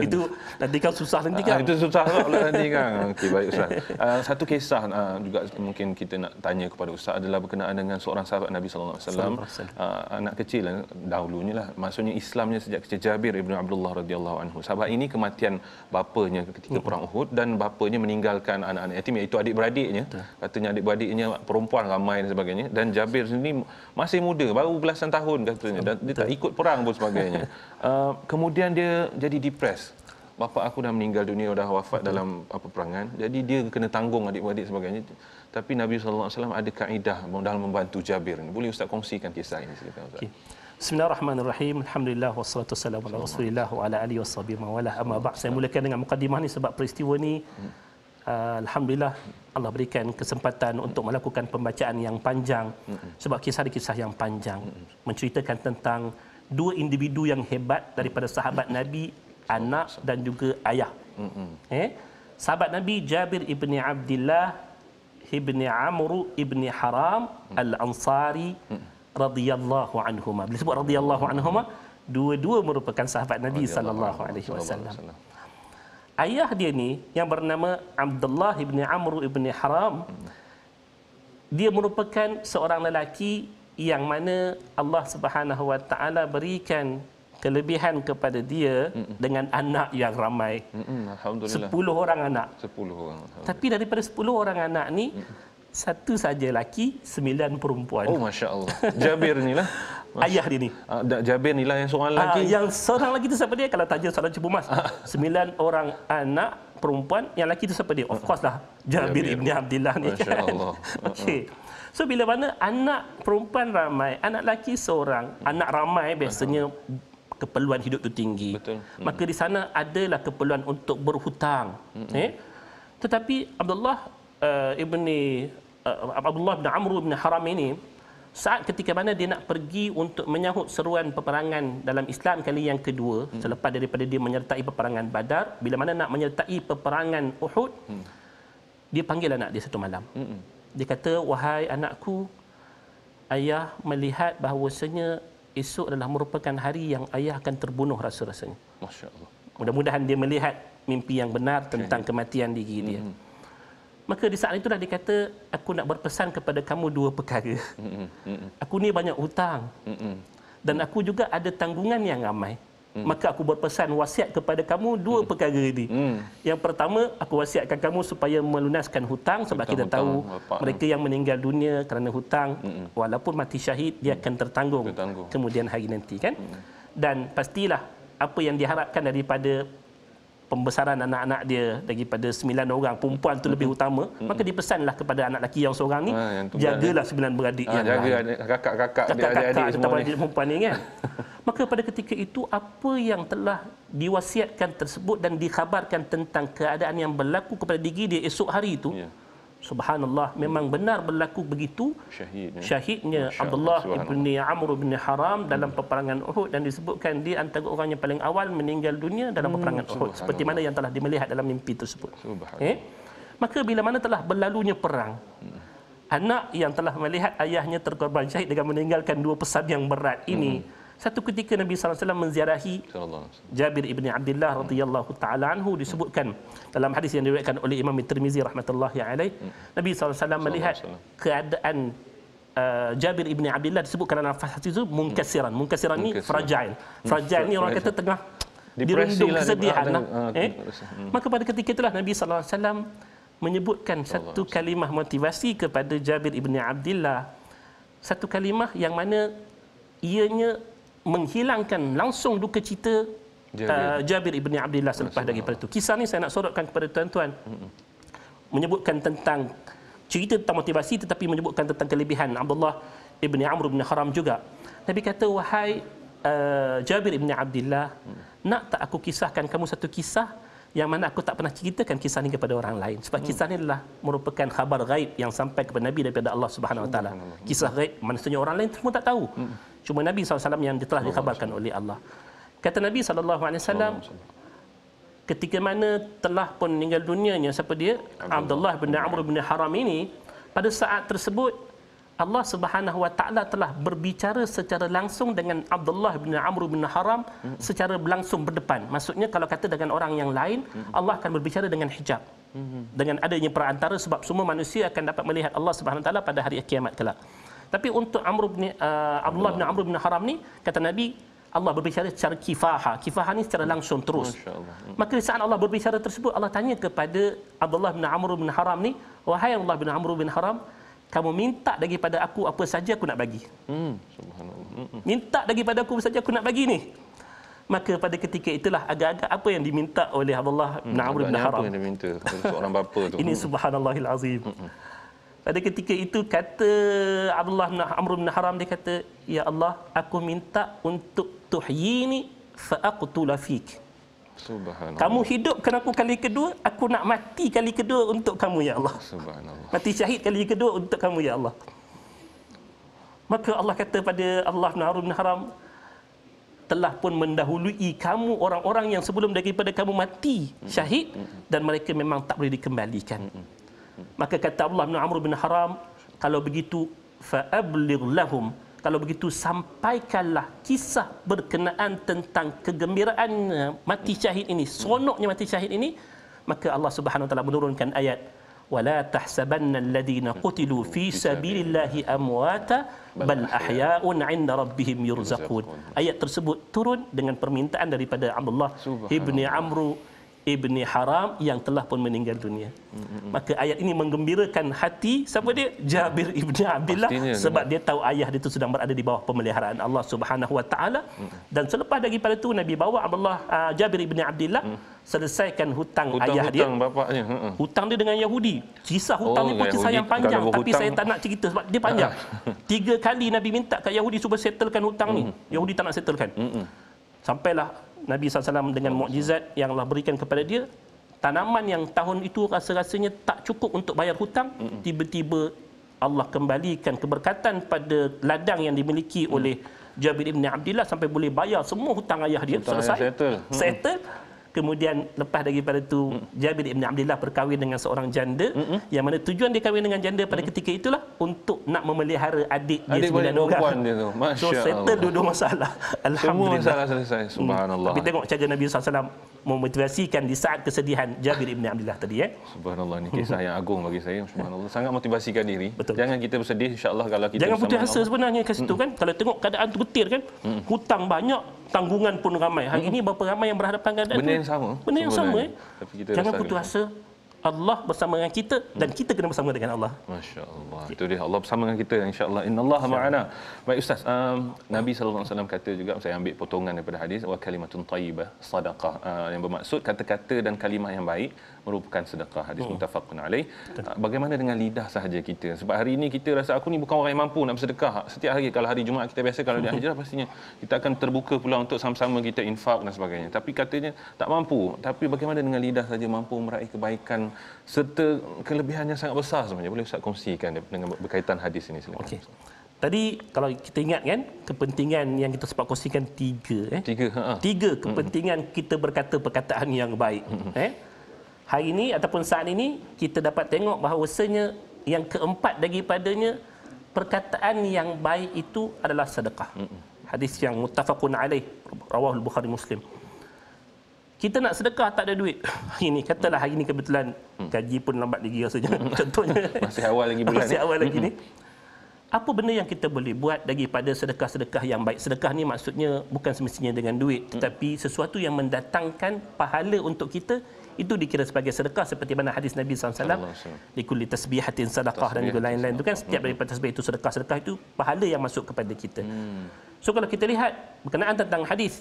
itu nanti kau susah nanti kan. Ah, itu susah pula nanti kan. Okay, baik Ustaz. uh, satu kisah uh, juga mungkin kita nak tanya kepada Ustaz adalah berkenaan dengan seorang sahabat Nabi SAW. Uh, ah, anak kecil uh, dahulunya lah. Maksudnya Islamnya sejak kecil Jabir Ibn Abdullah radhiyallahu anhu. Sahabat ini kematian bapanya ketika hmm. perang Uhud dan bapanya meninggalkan anak-anak yatim iaitu adik-beradiknya. Katanya adik-beradiknya perempuan ramai dan sebagainya. Dan Jabir sendiri masih muda, baru belasan tahun katanya. Dan dia tak ikut perang pun sebagainya. uh, kemudian dia jadi depressed bapa aku dah meninggal dunia dah wafat Betul. dalam apa perangan jadi dia kena tanggung adik-beradik sebagainya tapi Nabi sallallahu alaihi wasallam ada kaedah dalam membantu Jabir ni boleh ustaz kongsikan kisah ini silakan ustaz okay. Bismillahirrahmanirrahim. Alhamdulillah wassalatu wassalamu ala Rasulillah wa ala alihi washabihi wa wala. Amma ba'd. Saya mulakan dengan mukadimah ni sebab peristiwa ni hmm. uh, alhamdulillah Allah berikan kesempatan untuk melakukan pembacaan yang panjang hmm. sebab kisah kisah yang panjang hmm. menceritakan tentang dua individu yang hebat daripada sahabat Nabi anak dan juga ayah. Mm-hmm. Eh? Sahabat Nabi Jabir ibni Abdullah ibni Amru ibni Haram mm-hmm. al Ansari mm-hmm. radhiyallahu anhuma. Bila sebut radhiyallahu anhuma, dua-dua merupakan sahabat Nabi sallallahu alaihi wasallam. Ayah dia ni yang bernama Abdullah ibni Amru ibni Haram mm-hmm. dia merupakan seorang lelaki yang mana Allah Subhanahu wa taala berikan kelebihan kepada dia Mm-mm. dengan anak yang ramai. Sepuluh orang anak. Sepuluh orang. Tapi daripada sepuluh orang anak ni, Mm-mm. satu saja laki, sembilan perempuan. Oh, Masya Allah. Jabir ni lah. Mas... Ayah dia ni. Uh, Jabir ni lah yang seorang lagi. Uh, ah, yang seorang lagi tu siapa dia? Kalau tanya soalan cipu mas. Ah. Sembilan orang anak perempuan, yang laki tu siapa dia? Of course lah, Jabir, Jabir. Ibni Abdillah ni Masya Allah. Okey. So, bila mana anak perempuan ramai, anak laki seorang, anak ramai biasanya keperluan hidup tu tinggi. Betul. Hmm. Maka di sana adalah keperluan untuk berhutang. Mm-hmm. Tetapi Abdullah uh, eh, ibni uh, eh, Abdullah bin Amr bin Haram ini saat ketika mana dia nak pergi untuk menyahut seruan peperangan dalam Islam kali yang kedua mm. selepas daripada dia menyertai peperangan Badar, bila mana nak menyertai peperangan Uhud, mm. dia panggil anak dia satu malam. Mm-hmm. Dia kata, "Wahai anakku, ayah melihat bahawasanya esok adalah merupakan hari yang ayah akan terbunuh rasa-rasanya. Masya Allah. Mudah-mudahan dia melihat mimpi yang benar tentang okay. kematian diri dia. Mm-hmm. Maka di saat itulah dia kata, aku nak berpesan kepada kamu dua perkara. Mm-hmm. mm-hmm. Aku ni banyak hutang. Mm-hmm. Dan aku juga ada tanggungan yang ramai. mm Hmm. maka aku berpesan wasiat kepada kamu dua hmm. perkara ini. Hmm. Yang pertama, aku wasiatkan kamu supaya melunaskan hutang sebab hutang, kita hutang, tahu apa? mereka yang meninggal dunia kerana hutang hmm. walaupun mati syahid dia akan tertanggung, tertanggung. kemudian hari nanti kan. Hmm. Dan pastilah apa yang diharapkan daripada pembesaran anak-anak dia daripada sembilan orang perempuan tu lebih utama maka dipesanlah kepada anak lelaki yang seorang ni ha, yang jagalah kan. sembilan beradik ah, yang jaga lain jaga kakak-kakak kakak-kakak adik-adik perempuan ni kan maka pada ketika itu apa yang telah diwasiatkan tersebut dan dikhabarkan tentang keadaan yang berlaku kepada diri dia esok hari itu ya. Subhanallah memang benar berlaku begitu syahidnya, syahidnya Abdullah bin Amr bin Haram dalam peperangan Uhud dan disebutkan dia antara orang yang paling awal meninggal dunia dalam hmm, peperangan hmm. Uhud seperti mana yang telah dimelihat dalam mimpi tersebut. Eh? Maka bila mana telah berlalunya perang hmm. anak yang telah melihat ayahnya terkorban syahid dengan meninggalkan dua pesan yang berat ini hmm satu ketika Nabi SAW menziarahi Jabir ibni Abdullah radhiyallahu taala anhu disebutkan dalam hadis yang diriwayatkan oleh Imam Tirmizi rahmatullahi hmm. alaihi Nabi SAW melihat keadaan uh, Jabir ibni Abdullah disebutkan dalam fasad itu mungkasiran hmm. mungkasiran ni fragile hmm. fragile ni orang kata tengah dirundung lah kesedihan ah, lah. Ah, eh? maka pada ketika itulah Nabi Sallallahu SAW menyebutkan satu kalimah motivasi kepada Jabir ibni Abdullah satu kalimah yang mana ianya menghilangkan langsung duka cita Jabir, uh, Jabir ibni Abdullah selepas daripada itu. Kisah ini saya nak sorokkan kepada tuan-tuan. Menyebutkan tentang cerita tentang motivasi tetapi menyebutkan tentang kelebihan Abdullah ibni Amr ibni Haram juga. Nabi kata, wahai uh, Jabir ibni Abdullah, mm. nak tak aku kisahkan kamu satu kisah yang mana aku tak pernah ceritakan kisah ini kepada orang lain sebab hmm. kisah ini adalah merupakan khabar gaib yang sampai kepada Nabi daripada Allah Subhanahu Wa Taala. Kisah gaib maksudnya orang lain semua tak tahu. Hmm cuma Nabi SAW yang telah dikabarkan oleh Allah. Kata Nabi SAW, ketika mana telah pun meninggal dunianya, siapa dia? Abdullah bin Amr bin Haram ini, pada saat tersebut, Allah Subhanahu Wa Taala telah berbicara secara langsung dengan Abdullah bin Amr bin Haram hmm. secara langsung berdepan. Maksudnya kalau kata dengan orang yang lain, hmm. Allah akan berbicara dengan hijab. Hmm. Dengan adanya perantara sebab semua manusia akan dapat melihat Allah Subhanahu Wa Taala pada hari kiamat kelak. Tapi untuk Amr bin uh, Abdullah bin Amr bin Haram ni kata Nabi Allah berbicara secara kifaha. Kifaha ni secara langsung terus. Hmm. Maka di saat Allah berbicara tersebut Allah tanya kepada Abdullah bin Amr bin Haram ni, "Wahai Abdullah bin Amr bin Haram, kamu minta daripada aku apa saja aku nak bagi." Hmm, hmm, hmm, Minta daripada aku apa saja aku nak bagi ni. Maka pada ketika itulah agak-agak apa yang diminta oleh Abdullah bin Amr bin Haram. Apa yang diminta seorang bapa tu? Ini subhanallahil azim. Hmm. Pada ketika itu kata Abdullah bin Amr bin Haram dia kata, "Ya Allah, aku minta untuk tuhyini fa aqtula fik." Subhanallah. Kamu hidupkan aku kali kedua, aku nak mati kali kedua untuk kamu ya Allah. Subhanallah. Mati syahid kali kedua untuk kamu ya Allah. Maka Allah kata pada Abdullah bin Amr bin Haram, telah pun mendahului kamu orang-orang yang sebelum daripada kamu mati syahid dan mereka memang tak boleh dikembalikan. Maka kata Allah bin Amr bin Haram, kalau begitu fa'abligh lahum. Kalau begitu sampaikanlah kisah berkenaan tentang kegembiraan mati syahid ini, seronoknya mati syahid ini, maka Allah Subhanahu wa taala menurunkan ayat ولا تحسبن الذين قتلوا في سبيل الله أمواتا بل أحياء عند ربهم يرزقون tersebut turun dengan permintaan daripada Abdullah ibni Amru ibni haram yang telah pun meninggal dunia. Maka ayat ini menggembirakan hati siapa dia? Jabir ibni Abdullah sebab dia tahu ayah dia itu sedang berada di bawah pemeliharaan Allah Subhanahu Wa Taala dan selepas daripada itu Nabi bawa Abdullah uh, Jabir ibni Abdullah mm. selesaikan hutang, hutang ayah dia. Hutang bapaknya. Hutang dia dengan Yahudi. Kisah oh, hutang oh, ni pun kisah yang panjang tapi hutang. saya tak nak cerita sebab dia panjang. Tiga kali Nabi minta kat Yahudi supaya settlekan hutang ni. Yahudi tak nak settlekan. Sampailah Nabi SAW dengan mukjizat yang Allah berikan kepada dia tanaman yang tahun itu rasa-rasanya tak cukup untuk bayar hutang mm-hmm. tiba-tiba Allah kembalikan keberkatan pada ladang yang dimiliki mm. oleh Jabir bin Abdullah sampai boleh bayar semua hutang ayah dia hutang selesai ayah settle, mm. settle kemudian lepas daripada itu Jabir Ibn Abdullah berkahwin dengan seorang janda hmm yang mana tujuan dia kahwin dengan janda pada ketika itulah untuk nak memelihara adik dia sembilan orang dia tu. so settle dua-dua masalah Alhamdulillah semua masalah selesai mm. subhanallah kita tengok cara Nabi SAW memotivasikan di saat kesedihan Jabir Ibn Abdullah tadi ya. Eh? Subhanallah ini kisah yang agung bagi saya subhanallah sangat motivasikan diri. Betul. Jangan kita bersedih insyaallah kalau kita Jangan putus asa sebenarnya kat situ kan kalau tengok keadaan tu getir kan hutang banyak tanggungan pun ramai. Hari hmm. ini berapa ramai yang berhadapan dengan anda? Benda yang sama. Benda yang sama. Kan? Eh. Jangan putus asa. Allah bersama dengan kita dan hmm. kita kena bersama dengan Allah. Masya-Allah. Itu dia Allah bersama dengan kita insya-Allah. Innallaha ma'ana. Baik ustaz, um, Nabi sallallahu alaihi wasallam kata juga saya ambil potongan daripada hadis wa kalimatun tayyibah sadaqah. Uh, yang bermaksud kata-kata dan kalimah yang baik merupakan sedekah hadis hmm. muttafaqun alaih uh, bagaimana dengan lidah sahaja kita sebab hari ini kita rasa aku ni bukan orang yang mampu nak bersedekah setiap hari kalau hari jumaat kita biasa kalau dia hijrah pastinya kita akan terbuka pula untuk sama-sama kita infak dan sebagainya tapi katanya tak mampu tapi bagaimana dengan lidah saja mampu meraih kebaikan serta kelebihannya sangat besar sebenarnya boleh Ustaz kongsikan dengan berkaitan hadis ini silakan. Okey. Tadi kalau kita ingat kan kepentingan yang kita sempat kongsikan tiga eh. Tiga. Ha. ha. Tiga hmm. kepentingan hmm. kita berkata perkataan yang baik hmm, hmm. eh. Hari ini ataupun saat ini kita dapat tengok bahawasanya yang keempat daripadanya perkataan yang baik itu adalah sedekah. Hmm, hadis yang muttafaqun alaih rawahul Bukhari Muslim kita nak sedekah tak ada duit. Hari ni katalah hari ni kebetulan hmm. gaji pun lambat lagi rasanya. Contohnya masih awal lagi bulan. Masih eh? awal lagi ni. Hmm, hmm. Apa benda yang kita boleh buat daripada sedekah-sedekah yang baik? Sedekah ni maksudnya bukan semestinya dengan duit tetapi sesuatu yang mendatangkan pahala untuk kita itu dikira sebagai sedekah seperti mana hadis Nabi SAW alaihi wasallam tasbihatin sedekah dan juga lain-lain itu kan setiap daripada tasbih itu sedekah sedekah itu pahala yang masuk kepada kita. Hmm. So kalau kita lihat berkenaan tentang hadis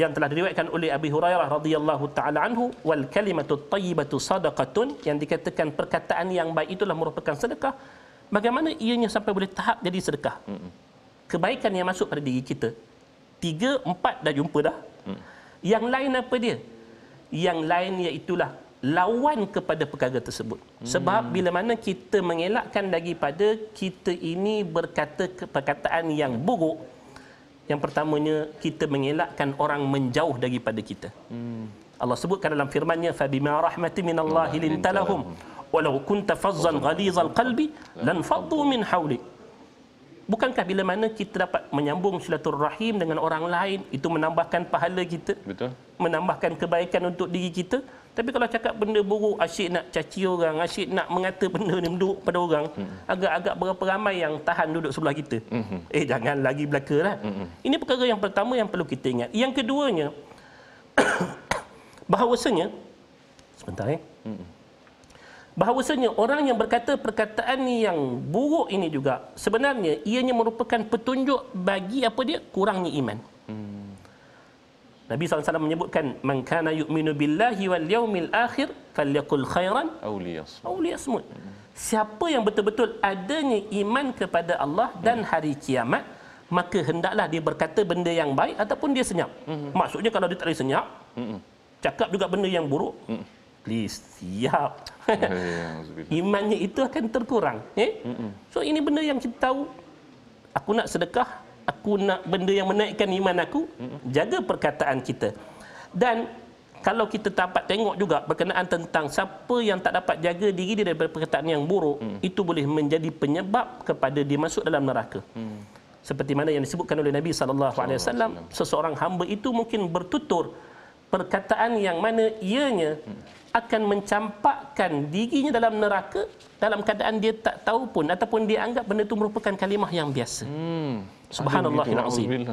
yang telah diriwayatkan oleh Abi Hurairah radhiyallahu taala anhu wal kalimatu tayyibatu sadaqatun yang dikatakan perkataan yang baik itulah merupakan sedekah bagaimana ianya sampai boleh tahap jadi sedekah kebaikan yang masuk pada diri kita tiga empat dah jumpa dah mm. yang lain apa dia yang lain iaitu lawan kepada perkara tersebut mm. sebab bila mana kita mengelakkan daripada kita ini berkata perkataan yang buruk yang pertamanya kita mengelakkan orang menjauh daripada kita. Hmm. Allah sebutkan dalam firman-Nya fabima rahmatin minallahi lintalahum walau kunta fazzan ghalizal qalbi lan faddu min hawlik. Bukankah bila mana kita dapat menyambung silaturrahim dengan orang lain itu menambahkan pahala kita? Betul. Menambahkan kebaikan untuk diri kita. Tapi kalau cakap benda buruk, asyik nak caci orang, asyik nak mengata benda ni menduduk pada orang, hmm. agak-agak berapa ramai yang tahan duduk sebelah kita. Hmm. Eh, jangan lagi belakalah. Hmm. Ini perkara yang pertama yang perlu kita ingat. Yang keduanya, bahawasanya, sebentar ya. Eh. Hmm. Bahawasanya, orang yang berkata perkataan yang buruk ini juga, sebenarnya ianya merupakan petunjuk bagi apa dia? Kurangnya iman. Hmm. Nabi SAW menyebutkan man kana yu'minu billahi wal yawmil akhir falyakul khairan aw liyasmut. Siapa yang betul-betul adanya iman kepada Allah dan hari kiamat maka hendaklah dia berkata benda yang baik ataupun dia senyap. mm Maksudnya kalau dia tak boleh senyap, mhm. cakap juga benda yang buruk, mm please siap. Imannya itu akan terkurang. Eh? Mhm. So ini benda yang kita tahu. Aku nak sedekah, aku nak benda yang menaikkan iman aku jaga perkataan kita dan kalau kita dapat tengok juga berkenaan tentang siapa yang tak dapat jaga diri dia daripada perkataan yang buruk hmm. itu boleh menjadi penyebab kepada dia masuk dalam neraka hmm. seperti mana yang disebutkan oleh Nabi saw seseorang hamba itu mungkin bertutur perkataan yang mana ianya mm. akan mencampakkan dirinya dalam neraka dalam keadaan dia tak tahu pun ataupun dia anggap benda itu merupakan kalimah yang biasa hmm Subhanallah azim.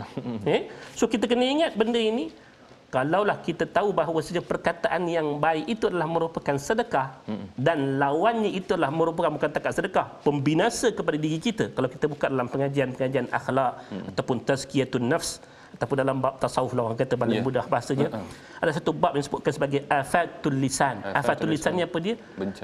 Eh? So kita kena ingat benda ini. Kalaulah kita tahu bahawa sejak perkataan yang baik itu adalah merupakan sedekah hmm. dan lawannya itulah merupakan bukan takat sedekah pembinasa kepada diri kita kalau kita buka dalam pengajian-pengajian akhlak hmm. ataupun tazkiyatun nafs ataupun dalam bab tasawuf lah orang kata paling yeah. mudah bahasanya uh-huh. ada satu bab yang disebutkan sebagai afatul lisan afatul lisan ni apa dia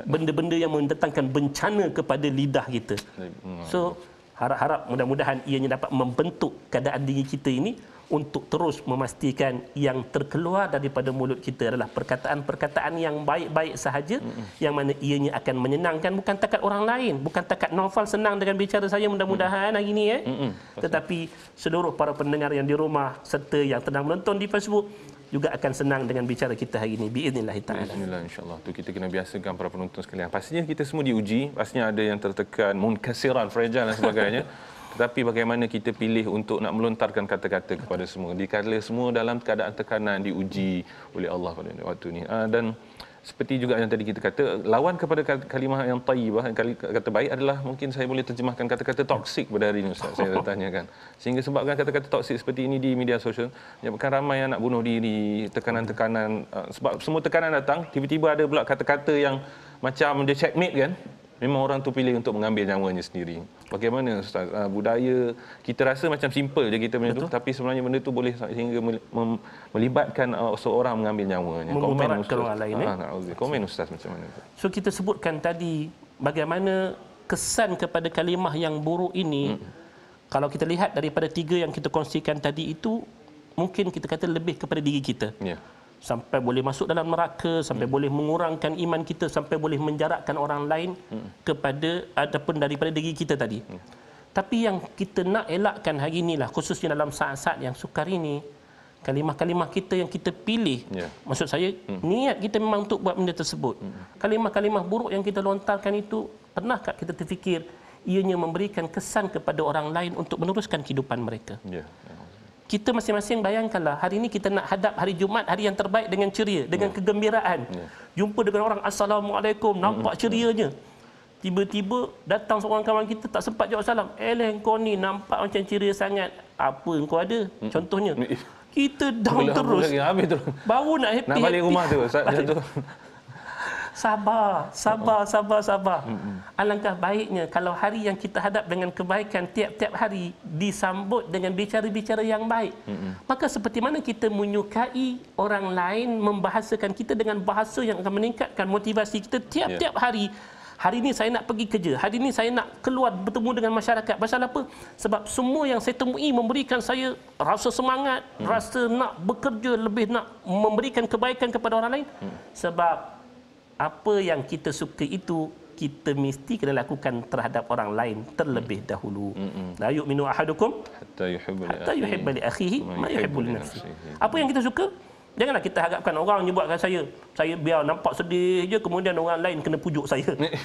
benda-benda yang mendatangkan bencana kepada lidah kita mm. so harap-harap mudah-mudahan ianya dapat membentuk keadaan diri kita ini untuk terus memastikan yang terkeluar daripada mulut kita adalah perkataan-perkataan yang baik-baik sahaja mm-hmm. yang mana ianya akan menyenangkan bukan takat orang lain bukan takat novel senang dengan bicara saya mudah-mudahan mm-hmm. hari ini eh mm-hmm. tetapi seluruh para pendengar yang di rumah serta yang sedang menonton di Facebook juga akan senang dengan bicara kita hari ini biiznillah taala biiznillah insyaallah tu kita kena biasakan para penonton sekalian pastinya kita semua diuji pastinya ada yang tertekan munkasiran fragile dan sebagainya tetapi bagaimana kita pilih untuk nak melontarkan kata-kata kepada semua dikala semua dalam keadaan tekanan diuji oleh Allah pada waktu ini ah, dan seperti juga yang tadi kita kata lawan kepada kalimah yang tayyibah kata baik adalah mungkin saya boleh terjemahkan kata-kata toksik pada hari ini ustaz saya kan sehingga sebabkan kata-kata toksik seperti ini di media sosial bukan ramai yang nak bunuh diri tekanan-tekanan uh, sebab semua tekanan datang tiba-tiba ada pula kata-kata yang macam dia checkmate kan memang orang tu pilih untuk mengambil nyawanya sendiri. Bagaimana Ustaz? Ah, budaya kita rasa macam simple je kita benda tu tapi sebenarnya benda tu boleh sehingga melibatkan ah, seorang mengambil nyawanya. Komen Ustaz. Orang lain, eh? okay. Ah, Komen Ustaz macam mana? So kita sebutkan tadi bagaimana kesan kepada kalimah yang buruk ini hmm. kalau kita lihat daripada tiga yang kita kongsikan tadi itu mungkin kita kata lebih kepada diri kita. Yeah sampai boleh masuk dalam neraka sampai hmm. boleh mengurangkan iman kita sampai boleh menjarakkan orang lain hmm. kepada ataupun daripada diri kita tadi hmm. tapi yang kita nak elakkan hari inilah khususnya dalam saat-saat yang sukar ini kalimah-kalimah kita yang kita pilih yeah. maksud saya hmm. niat kita memang untuk buat benda tersebut hmm. kalimah-kalimah buruk yang kita lontarkan itu pernahkah kita terfikir ianya memberikan kesan kepada orang lain untuk meneruskan kehidupan mereka Yeah. Ya kita masing-masing bayangkanlah hari ini kita nak hadap hari Jumaat hari yang terbaik dengan ceria dengan hmm. kegembiraan yeah. jumpa dengan orang assalamualaikum nampak hmm. cerianya tiba-tiba datang seorang kawan kita tak sempat jawab salam eh kau ni nampak macam ceria sangat apa engkau ada hmm. contohnya kita down terus. Lagi, terus baru nak happy nak balik rumah tu sabar, sabar, sabar, sabar. Mm-hmm. Alangkah baiknya kalau hari yang kita hadap dengan kebaikan tiap-tiap hari disambut dengan bicara-bicara yang baik. Mm-hmm. Maka seperti mana kita menyukai orang lain membahasakan kita dengan bahasa yang akan meningkatkan motivasi kita tiap-tiap yeah. hari. Hari ini saya nak pergi kerja. Hari ini saya nak keluar bertemu dengan masyarakat. Pasal apa? Sebab semua yang saya temui memberikan saya rasa semangat, hmm. rasa nak bekerja lebih nak memberikan kebaikan kepada orang lain. Hmm. Sebab apa yang kita suka itu kita mesti kena lakukan terhadap orang lain terlebih hmm. dahulu. La yu'minu ahadukum hatta yuhibba li akhihi ma yuhibbu li nafsihi. Apa yang kita suka? Janganlah kita harapkan orang je buatkan saya. Saya biar nampak sedih je kemudian orang lain kena pujuk saya.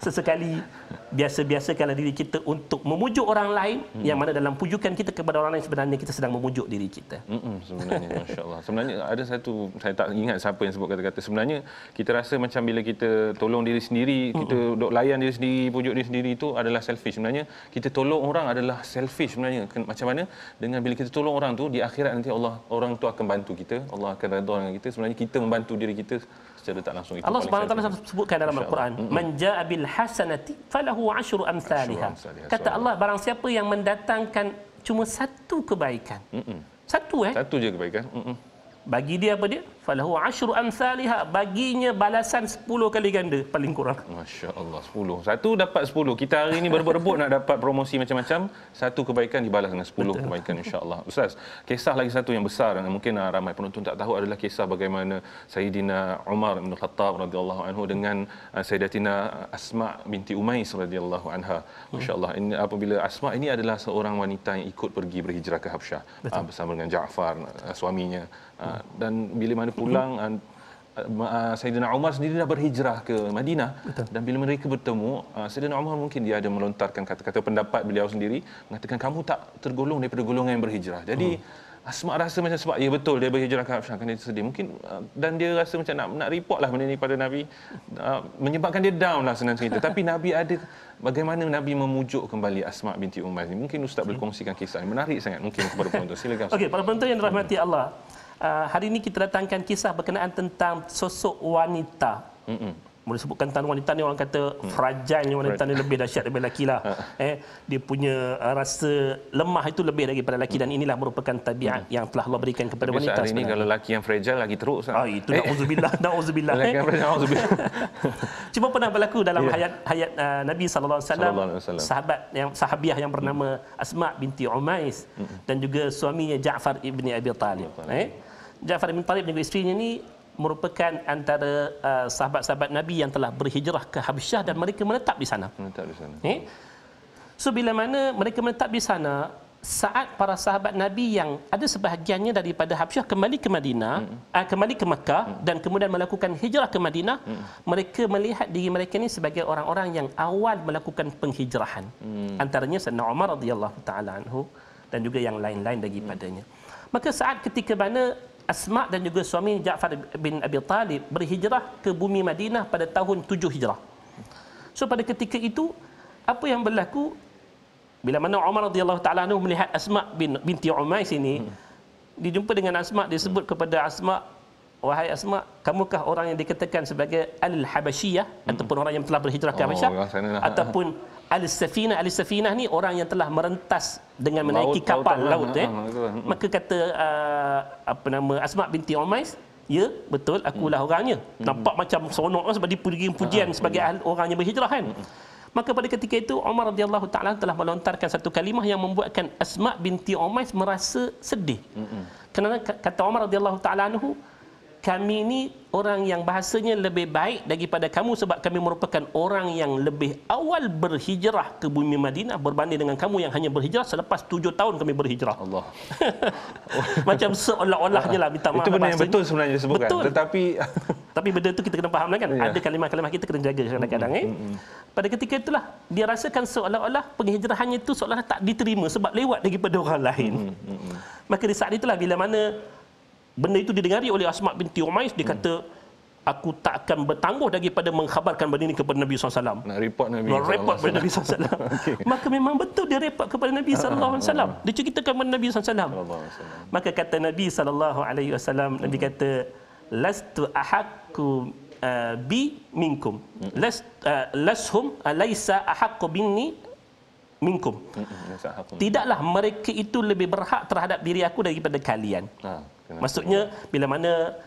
sesekali biasa biasa kalau diri kita untuk memujuk orang lain mm-hmm. yang mana dalam pujukan kita kepada orang lain sebenarnya kita sedang memujuk diri kita. Mm-hmm, sebenarnya masya-Allah. Sebenarnya ada satu saya tak ingat siapa yang sebut kata-kata sebenarnya kita rasa macam bila kita tolong diri sendiri, mm-hmm. kita hmm. dok layan diri sendiri, pujuk diri sendiri itu adalah selfish sebenarnya. Kita tolong orang adalah selfish sebenarnya. Macam mana dengan bila kita tolong orang tu di akhirat nanti Allah orang tu akan bantu kita, Allah akan redha dengan kita sebenarnya kita membantu diri kita secara tak langsung itu Allah Subhanahu taala sebutkan dalam al-Quran man jaa bil hasanati falahu ashru amsalihha kata Allah barang siapa yang mendatangkan cuma satu kebaikan satu eh satu je kebaikan bagi dia apa dia falahu ashru amsalha baginya balasan 10 kali ganda paling kurang masya-Allah 10 satu dapat 10 kita hari ini berebut-rebut nak dapat promosi macam-macam satu kebaikan dibalas dengan 10 Betul. kebaikan insya-Allah ustaz kisah lagi satu yang besar dan mungkin ah, ramai penonton tak tahu adalah kisah bagaimana sayyidina Umar bin Khattab radhiyallahu anhu dengan ah, sayyidatina Asma binti Umais radhiyallahu anha masya-Allah ini apabila Asma ini adalah seorang wanita yang ikut pergi berhijrah ke Habsyah ah, bersama dengan Jaafar suaminya dan bila mana pulang uh, mhm. ah, Saidina Umar sendiri dah berhijrah ke Madinah Betul. dan bila mereka bertemu uh, ah, Saidina Umar mungkin dia ada melontarkan kata-kata pendapat beliau sendiri mengatakan kamu tak tergolong daripada golongan yang berhijrah. Jadi hmm. Asma ah, rasa macam sebab ya betul dia berhijrah ke Habsyah kerana dia sedih. Mungkin dan dia rasa macam nak nak report lah benda ni pada Nabi. menyebabkan dia down lah senang cerita. Tapi Nabi ada bagaimana Nabi memujuk kembali Asma binti Umar ni. Mungkin Ustaz hmm. boleh kongsikan kisah ini. Menarik sangat mungkin kepada penonton. Silakan. Okey, para penonton yang dirahmati Allah. Ah, hari ini kita datangkan kisah berkenaan tentang sosok wanita. Mm-mm. Boleh sebutkan tentang wanita ni orang kata mm. fragile ni wanita ni lebih dahsyat daripada lelaki lah. Ha. eh, dia punya ah, rasa lemah itu lebih daripada lelaki dan mm. inilah merupakan tabiat mm. yang telah Allah berikan kepada Tapi wanita. Tapi ini kalau lelaki yang fragile lagi teruk. Sah. Ah, itu na'udzubillah. Eh. nak uzubillah. yang fragile, na'udzubillah. Cuma pernah berlaku dalam yeah. hayat, hayat uh, Nabi SAW, sahabat yang sahabiah yang bernama mm. Asma' binti Umais mm. dan juga suaminya Ja'far ibni Abi Talib. Mm. Eh? Jafar bin Talib dengan isterinya ini merupakan antara uh, sahabat-sahabat Nabi yang telah berhijrah ke Habsyah dan mereka menetap di sana. Menetap di sana. Eh? So bila mana mereka menetap di sana, saat para sahabat Nabi yang ada sebahagiannya daripada Habsyah kembali ke Madinah, hmm. uh, kembali ke Mekah hmm. dan kemudian melakukan hijrah ke Madinah, hmm. mereka melihat diri mereka ini sebagai orang-orang yang awal melakukan penghijrahan. Hmm. Antaranya Sayyidina Umar radhiyallahu taala dan juga yang lain-lain daripadanya. Hmm. Maka saat ketika mana Asma dan juga suami Ja'far bin Abi Talib berhijrah ke bumi Madinah pada tahun 7 Hijrah. So pada ketika itu apa yang berlaku bila mana Umar radhiyallahu taala anhu melihat Asma bin binti Umais ini hmm. dijumpa dengan Asma disebut hmm. kepada Asma wahai Asma kamukah orang yang dikatakan sebagai al-Habasyiyah hmm. ataupun orang yang telah berhijrah ke oh, Habasyah oh, ataupun al-safina al-safinah ni orang yang telah merentas dengan menaiki laut, kapal ha, ha, laut, laut eh. Ha, Maka kata uh, apa nama Asma binti Umais, ya betul akulah hmm. orangnya. Hmm. Nampak macam seronok lah sebab dipuji pujian ha, sebagai ya. ahli, orang yang berhijrah kan. Hmm, hmm. Maka pada ketika itu Umar radhiyallahu taala telah melontarkan satu kalimah yang membuatkan Asma binti Umais merasa sedih. Hmm. Kerana kata Umar radhiyallahu taala anhu, kami ini orang yang bahasanya lebih baik daripada kamu sebab kami merupakan orang yang lebih awal berhijrah ke bumi Madinah berbanding dengan kamu yang hanya berhijrah selepas tujuh tahun kami berhijrah. Allah. Macam seolah-olahnya lah minta maaf. Itu benda yang betul sebenarnya disebutkan. Betul. Tetapi... Tapi benda itu kita kena faham lah kan? Ya. Ada kalimah-kalimah kita kena jaga kadang-kadang. Mm-hmm. Eh? Hmm, hmm, hmm. Pada ketika itulah, dia rasakan seolah-olah penghijrahannya itu seolah-olah tak diterima sebab lewat daripada orang lain. Mm-hmm. Maka di saat itulah bila mana benda itu didengari oleh Asma binti Umais dia hmm. kata hmm. aku tak akan bertangguh daripada mengkhabarkan benda ini kepada Nabi SAW nak report Nabi nak report kepada Nabi SAW okay. maka memang betul dia report kepada Nabi ah, SAW ah, ah. dia ceritakan kepada Nabi SAW maka kata Nabi SAW hmm. Nabi kata lastu ahakku uh, bi minkum hmm. Las, uh, eh, lashum uh, laisa ahakku binni hmm, hmm, minkum. Tidaklah mereka itu lebih berhak terhadap diri aku daripada kalian. Ha. Maksudnya bila mana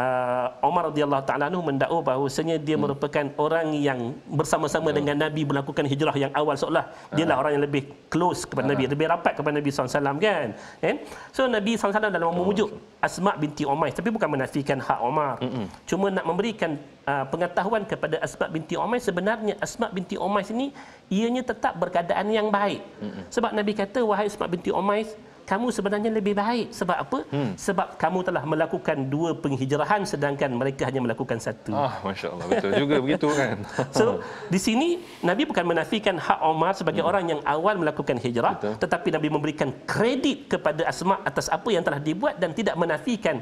uh, Umar radhiyallahu taala anhu mendakwa bahawasanya dia hmm. merupakan orang yang bersama-sama hmm. dengan Nabi melakukan hijrah yang awal seolah hmm. dia lah orang yang lebih close kepada ha Nabi, hmm. lebih rapat kepada Nabi Sallallahu SAW kan. Kan? So Nabi Sallallahu Alaihi Wasallam dalam memujuk hmm. oh. Asma binti Umais tapi bukan menafikan hak Omar, Hmm. Cuma nak memberikan uh, pengetahuan kepada Asma binti Umais sebenarnya Asma binti Umais ini ianya tetap berkeadaan yang baik. Hmm. Sebab Nabi kata wahai Asma binti Umais kamu sebenarnya lebih baik sebab apa hmm. sebab kamu telah melakukan dua penghijrahan sedangkan mereka hanya melakukan satu ah masyaallah betul juga begitu kan so di sini nabi bukan menafikan hak Umar sebagai hmm. orang yang awal melakukan hijrah betul. tetapi nabi memberikan kredit kepada Asma atas apa yang telah dibuat dan tidak menafikan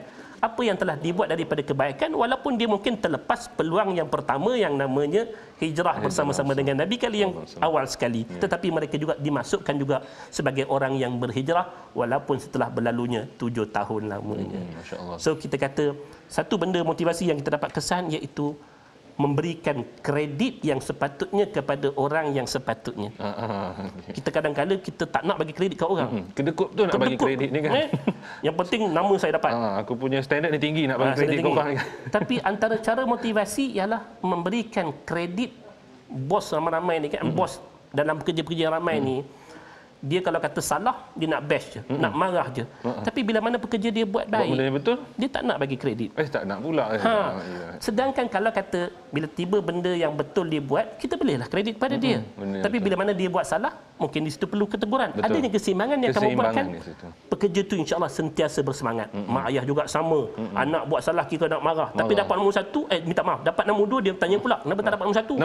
apa yang telah dibuat daripada kebaikan walaupun dia mungkin terlepas peluang yang pertama yang namanya hijrah bersama-sama dengan Nabi kali yang awal sekali ya. tetapi mereka juga dimasukkan juga sebagai orang yang berhijrah walaupun setelah berlalunya tujuh tahun lamanya hmm, so kita kata satu benda motivasi yang kita dapat kesan iaitu memberikan kredit yang sepatutnya kepada orang yang sepatutnya. Ah, ah, ah, ah okay. Kita kadang-kadang kita tak nak bagi kredit ke orang. Hmm, hmm, kedekut tu nak kedekut. bagi kredit ni kan. Eh? Yang penting nama saya dapat. Ah, aku punya standard ni tinggi nak ah, bagi ah, kredit ke orang. Tapi antara cara motivasi ialah memberikan kredit bos ramai-ramai ni kan. Hmm. Bos dalam kerja-kerja ramai hmm. ni dia kalau kata salah dia nak bash je Mm-mm. nak marah je Mm-mm. tapi bila mana pekerja dia buat baik buat betul dia tak nak bagi kredit eh tak nak pula ha. Ah, sedangkan kalau kata bila tiba benda yang betul dia buat kita belilah kredit pada Mm-mm. dia benda tapi betul. bila mana dia buat salah mungkin di situ perlu keteguran betul. adanya kesimbangan yang akan membuatkan pekerja tu insyaallah sentiasa bersemangat Mm-mm. mak ayah juga sama Mm-mm. anak buat salah kita nak marah, marah. tapi dapat nombor satu eh minta maaf dapat nombor dua dia tanya pula kenapa tak ah. dapat nombor satu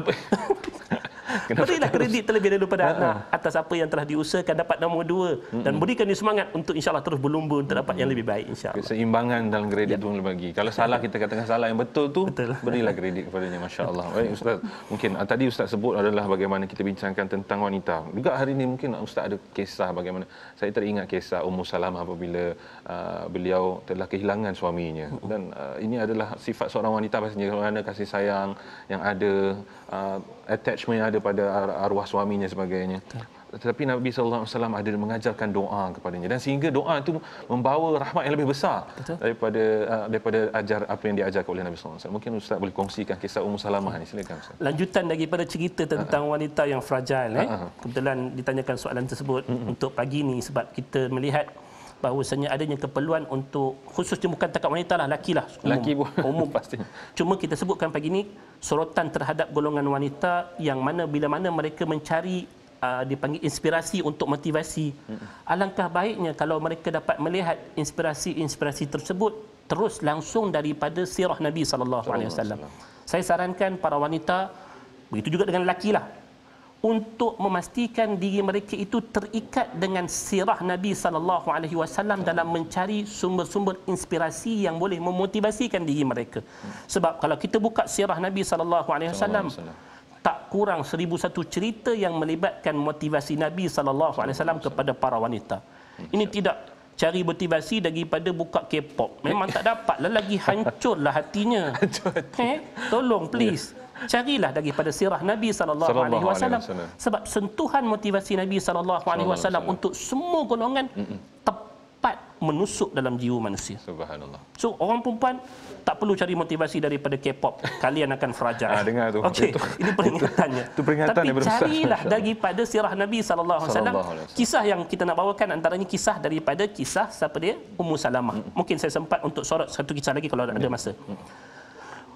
Berilah kredit terlebih daripada anak ha, ha. atas apa yang telah diusahakan dapat nombor dua dan berikan dia semangat untuk insya Allah terus berlumba untuk dapat yang lebih baik insya Allah Keseimbangan dalam kredit ya. tu bagi. Kalau salah kita katakan salah yang betul tu betul. berilah kredit kepadanya masya-Allah. Baik ustaz. Mungkin ah, tadi ustaz sebut adalah bagaimana kita bincangkan tentang wanita. Juga hari ini mungkin ustaz ada kisah bagaimana saya teringat kisah Ummu Salamah apabila uh, beliau telah kehilangan suaminya dan uh, ini adalah sifat seorang wanita pastinya kerana kasih sayang yang ada uh, attachment yang ada pada ar- arwah suaminya sebagainya. Betul. Tetapi Nabi sallallahu alaihi wasallam ada mengajarkan doa kepadanya dan sehingga doa itu membawa rahmat yang lebih besar Betul. daripada uh, daripada ajar apa yang diajarkan oleh Nabi sallallahu alaihi wasallam. Mungkin ustaz boleh kongsikan kisah Ummu Salamah okay. ni silakan ustaz. Lanjutan daripada cerita tentang uh-huh. wanita yang fragile eh. Uh-huh. Kebetulan ditanyakan soalan tersebut uh-huh. untuk pagi ni sebab kita melihat bahawasanya adanya keperluan untuk khususnya bukan takat wanita lah, laki lah. Umum. Laki pun umum. pasti. Cuma kita sebutkan pagi ini sorotan terhadap golongan wanita yang mana bila mana mereka mencari uh, dipanggil inspirasi untuk motivasi. hmm Alangkah baiknya kalau mereka dapat melihat inspirasi-inspirasi tersebut terus langsung daripada sirah Nabi saw. Saya sarankan para wanita begitu juga dengan lelaki lah untuk memastikan diri mereka itu terikat dengan sirah Nabi sallallahu alaihi wasallam dalam mencari sumber-sumber inspirasi yang boleh memotivasikan diri mereka. Sebab kalau kita buka sirah Nabi sallallahu alaihi wasallam tak kurang seribu satu cerita yang melibatkan motivasi Nabi sallallahu alaihi wasallam kepada para wanita. Ini tidak cari motivasi daripada buka K-pop. Memang tak dapat lah lagi hancurlah hatinya. Eh, tolong please. Ya carilah daripada sirah Nabi sallallahu alaihi wasallam sebab sentuhan motivasi Nabi sallallahu alaihi wasallam untuk semua golongan tepat menusuk dalam jiwa manusia subhanallah so orang perempuan tak perlu cari motivasi daripada K-pop kalian akan fragile ah dengar tu Okey. ini peringatannya itu, itu peringatan tapi carilah daripada sirah Nabi sallallahu alaihi wasallam kisah yang kita nak bawakan antaranya kisah daripada kisah siapa dia Ummu Salamah mungkin saya sempat untuk sorot satu kisah lagi kalau ada ya. masa Mm-mm.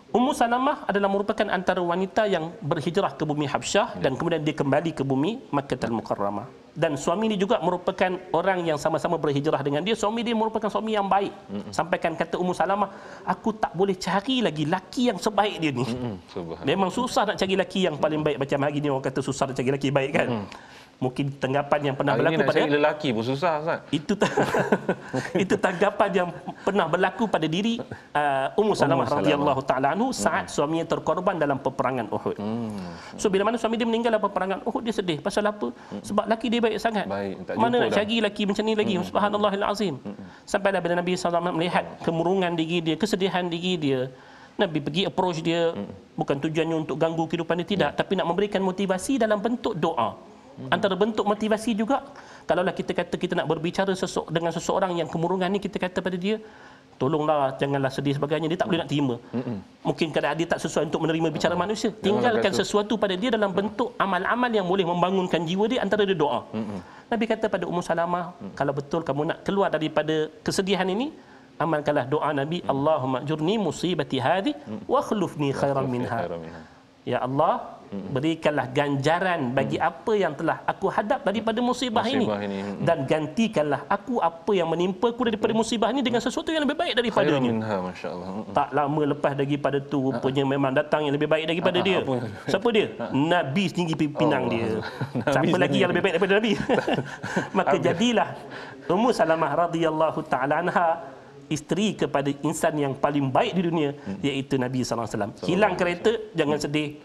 Ummu Salamah adalah merupakan antara wanita yang berhijrah ke bumi Habsyah ya. dan kemudian dia kembali ke bumi Makkah Al-Mukarramah. Dan suami dia juga merupakan orang yang sama-sama berhijrah dengan dia. Suami dia merupakan suami yang baik. Sampaikan kata Ummu Salamah, aku tak boleh cari lagi laki yang sebaik dia ni. Memang susah nak cari laki yang paling baik macam hari ni orang kata susah nak cari laki baik kan mungkin tanggapan yang pernah Hari berlaku pada saya lelaki pun susah Ustaz. Itu itu tanggapan yang pernah berlaku pada diri uh, Ummu Salamah radhiyallahu taala anhu hmm. saat hmm. suaminya terkorban dalam peperangan Uhud. Hmm. So bila mana suami dia meninggal dalam peperangan Uhud dia sedih pasal apa? Hmm. Sebab laki dia baik sangat. Baik, mana nak cari laki macam ni lagi? Hmm. Subhanallahil azim. Hmm. Sampai bila Nabi SAW melihat kemurungan diri dia, kesedihan diri dia, Nabi pergi approach dia bukan tujuannya untuk ganggu kehidupan dia tidak ya. tapi nak memberikan motivasi dalam bentuk doa hmm Antara bentuk motivasi juga, kalaulah kita kata kita nak berbicara sesu- dengan seseorang yang kemurungan ni, kita kata pada dia, tolonglah janganlah sedih sebagainya dia tak boleh nak terima. Mungkin kadang kadang dia tak sesuai untuk menerima bicara Mm-mm. manusia. Tinggalkan sesuatu pada dia dalam bentuk amal-amal yang boleh membangunkan jiwa dia antara dia doa. Mm-mm. Nabi kata pada Ummu Salamah, hmm. kalau betul kamu nak keluar daripada kesedihan ini, amalkanlah doa Nabi, hmm. Allahumma jurni musibati hadi hmm. wa khlufni khairan minha. Ya Allah, berikanlah ganjaran bagi hmm. apa yang telah aku hadap daripada musibah, musibah ini, ini. Hmm. dan gantikanlah aku apa yang menimpa aku daripada hmm. musibah ini dengan sesuatu yang lebih baik daripada ini minha, Hmm. tak lama lepas daripada tu rupanya ha. memang datang yang lebih baik daripada ha. dia ha. siapa dia ha. nabi tinggi pinang oh. dia siapa lagi yang lebih baik daripada nabi maka jadilah ummu salamah radhiyallahu taala anha isteri kepada insan yang paling baik di dunia hmm. iaitu nabi saw. hilang kereta jangan sedih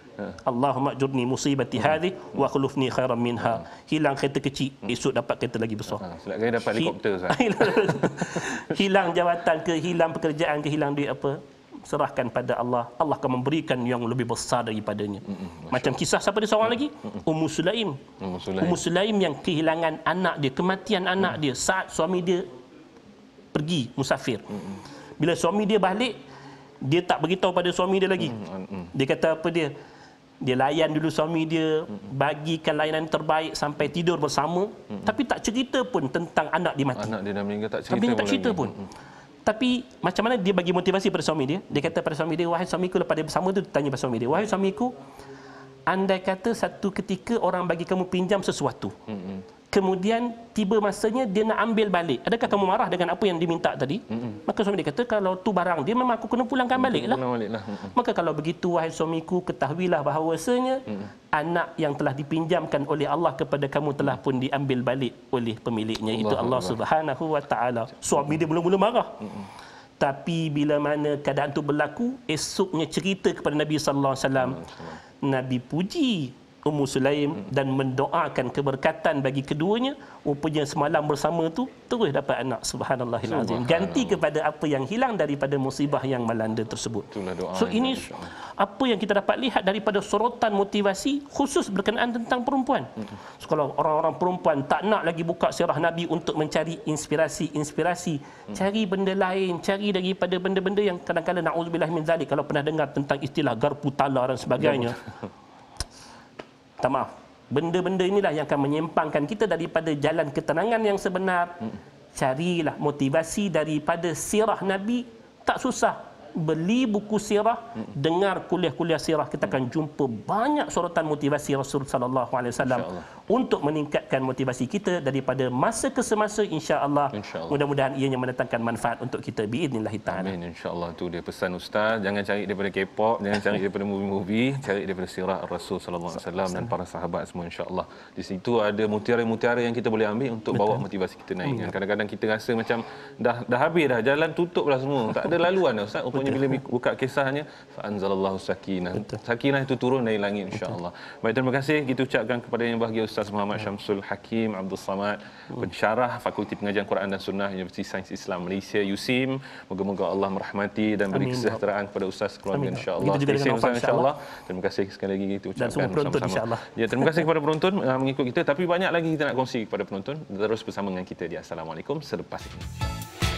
Allahumma jurni musibati hmm. hadhi wa khulufni khairan minha. Hilang kereta kecil, hmm. esok dapat kereta lagi besar. Ha, Selak kereta dapat helikopter Hilang jawatan ke, hilang pekerjaan ke, hilang duit apa, serahkan pada Allah. Allah akan memberikan yang lebih besar daripadanya. Hmm, Macam kisah siapa dia seorang lagi? Ummu Sulaim. Ummu Sulaim yang kehilangan anak dia, kematian anak dia saat suami dia pergi musafir. Bila suami dia balik, dia tak beritahu pada suami dia lagi. Dia kata apa dia? dia layan dulu suami dia bagikan layanan terbaik sampai tidur bersama hmm. tapi tak cerita pun tentang anak dia mati anak dia dah meninggal tak cerita tapi pun tak cerita lagi. pun hmm. tapi macam mana dia bagi motivasi pada suami dia dia kata pada suami dia wahai suamiku lepas dia bersama tu tanya pada suami dia wahai suamiku andai kata satu ketika orang bagi kamu pinjam sesuatu hmm, hmm kemudian tiba masanya dia nak ambil balik. Adakah kamu marah dengan apa yang diminta tadi? Mm-mm. Maka suami dia kata kalau tu barang dia memang aku kena pulangkan baliklah. Pulang baliklah. Maka kalau begitu wahai suamiku ketahuilah bahawasanya Mm-mm. anak yang telah dipinjamkan oleh Allah kepada kamu telah pun diambil balik oleh pemiliknya Allah itu Allah, Allah Subhanahu wa taala. Suami dia mula-mula marah. Mm-mm. Tapi bila mana keadaan tu berlaku esoknya cerita kepada Nabi sallallahu alaihi wasallam Nabi puji Ummu Sulaim dan mendoakan keberkatan bagi keduanya rupanya semalam bersama tu terus dapat anak subhanallahil azim ganti kepada apa yang hilang daripada musibah yang melanda tersebut so ini apa yang kita dapat lihat daripada sorotan motivasi khusus berkenaan tentang perempuan so, kalau orang-orang perempuan tak nak lagi buka sirah nabi untuk mencari inspirasi-inspirasi cari benda lain cari daripada benda-benda yang kadang-kadang naudzubillah min zalik kalau pernah dengar tentang istilah garpu tala dan sebagainya ya, Maaf, Benda-benda inilah yang akan menyimpangkan kita daripada jalan ketenangan yang sebenar. Hmm. Carilah motivasi daripada sirah Nabi. Tak susah beli buku sirah dengar kuliah-kuliah sirah kita akan jumpa banyak sorotan motivasi Rasulullah sallallahu alaihi wasallam untuk meningkatkan motivasi kita daripada masa ke semasa insya-Allah insya mudah-mudahan ia yang mendatangkan manfaat untuk kita biidznillah taala amin insya-Allah tu dia pesan ustaz jangan cari daripada K-pop jangan cari daripada movie-movie cari daripada sirah Rasul sallallahu alaihi wasallam dan para sahabat semua insya-Allah di situ ada mutiara-mutiara yang kita boleh ambil untuk Betul. bawa motivasi kita naik kadang-kadang kita rasa macam dah dah habis dah jalan tutup dah semua tak ada laluan dah ustaz Maksudnya bila buka kisahnya fa anzalallahu sakinah. Sakinah itu turun dari langit Insyaallah. Baik terima kasih kita ucapkan kepada yang bahagia Ustaz Muhammad ya. Syamsul Hakim Abdul Samad hmm. pensyarah Fakulti Pengajian Quran dan Sunnah Universiti Sains Islam Malaysia USIM. Moga-moga Allah merahmati dan beri ya kesejahteraan kepada ustaz keluarga ya insya-Allah. Insyaallah. insya-Allah. Terima kasih sekali lagi kita ucapkan sama-sama. Ya terima kasih kepada penonton uh, mengikut kita tapi banyak lagi kita nak kongsi kepada penonton. Terus bersama dengan kita di Assalamualaikum selepas ini.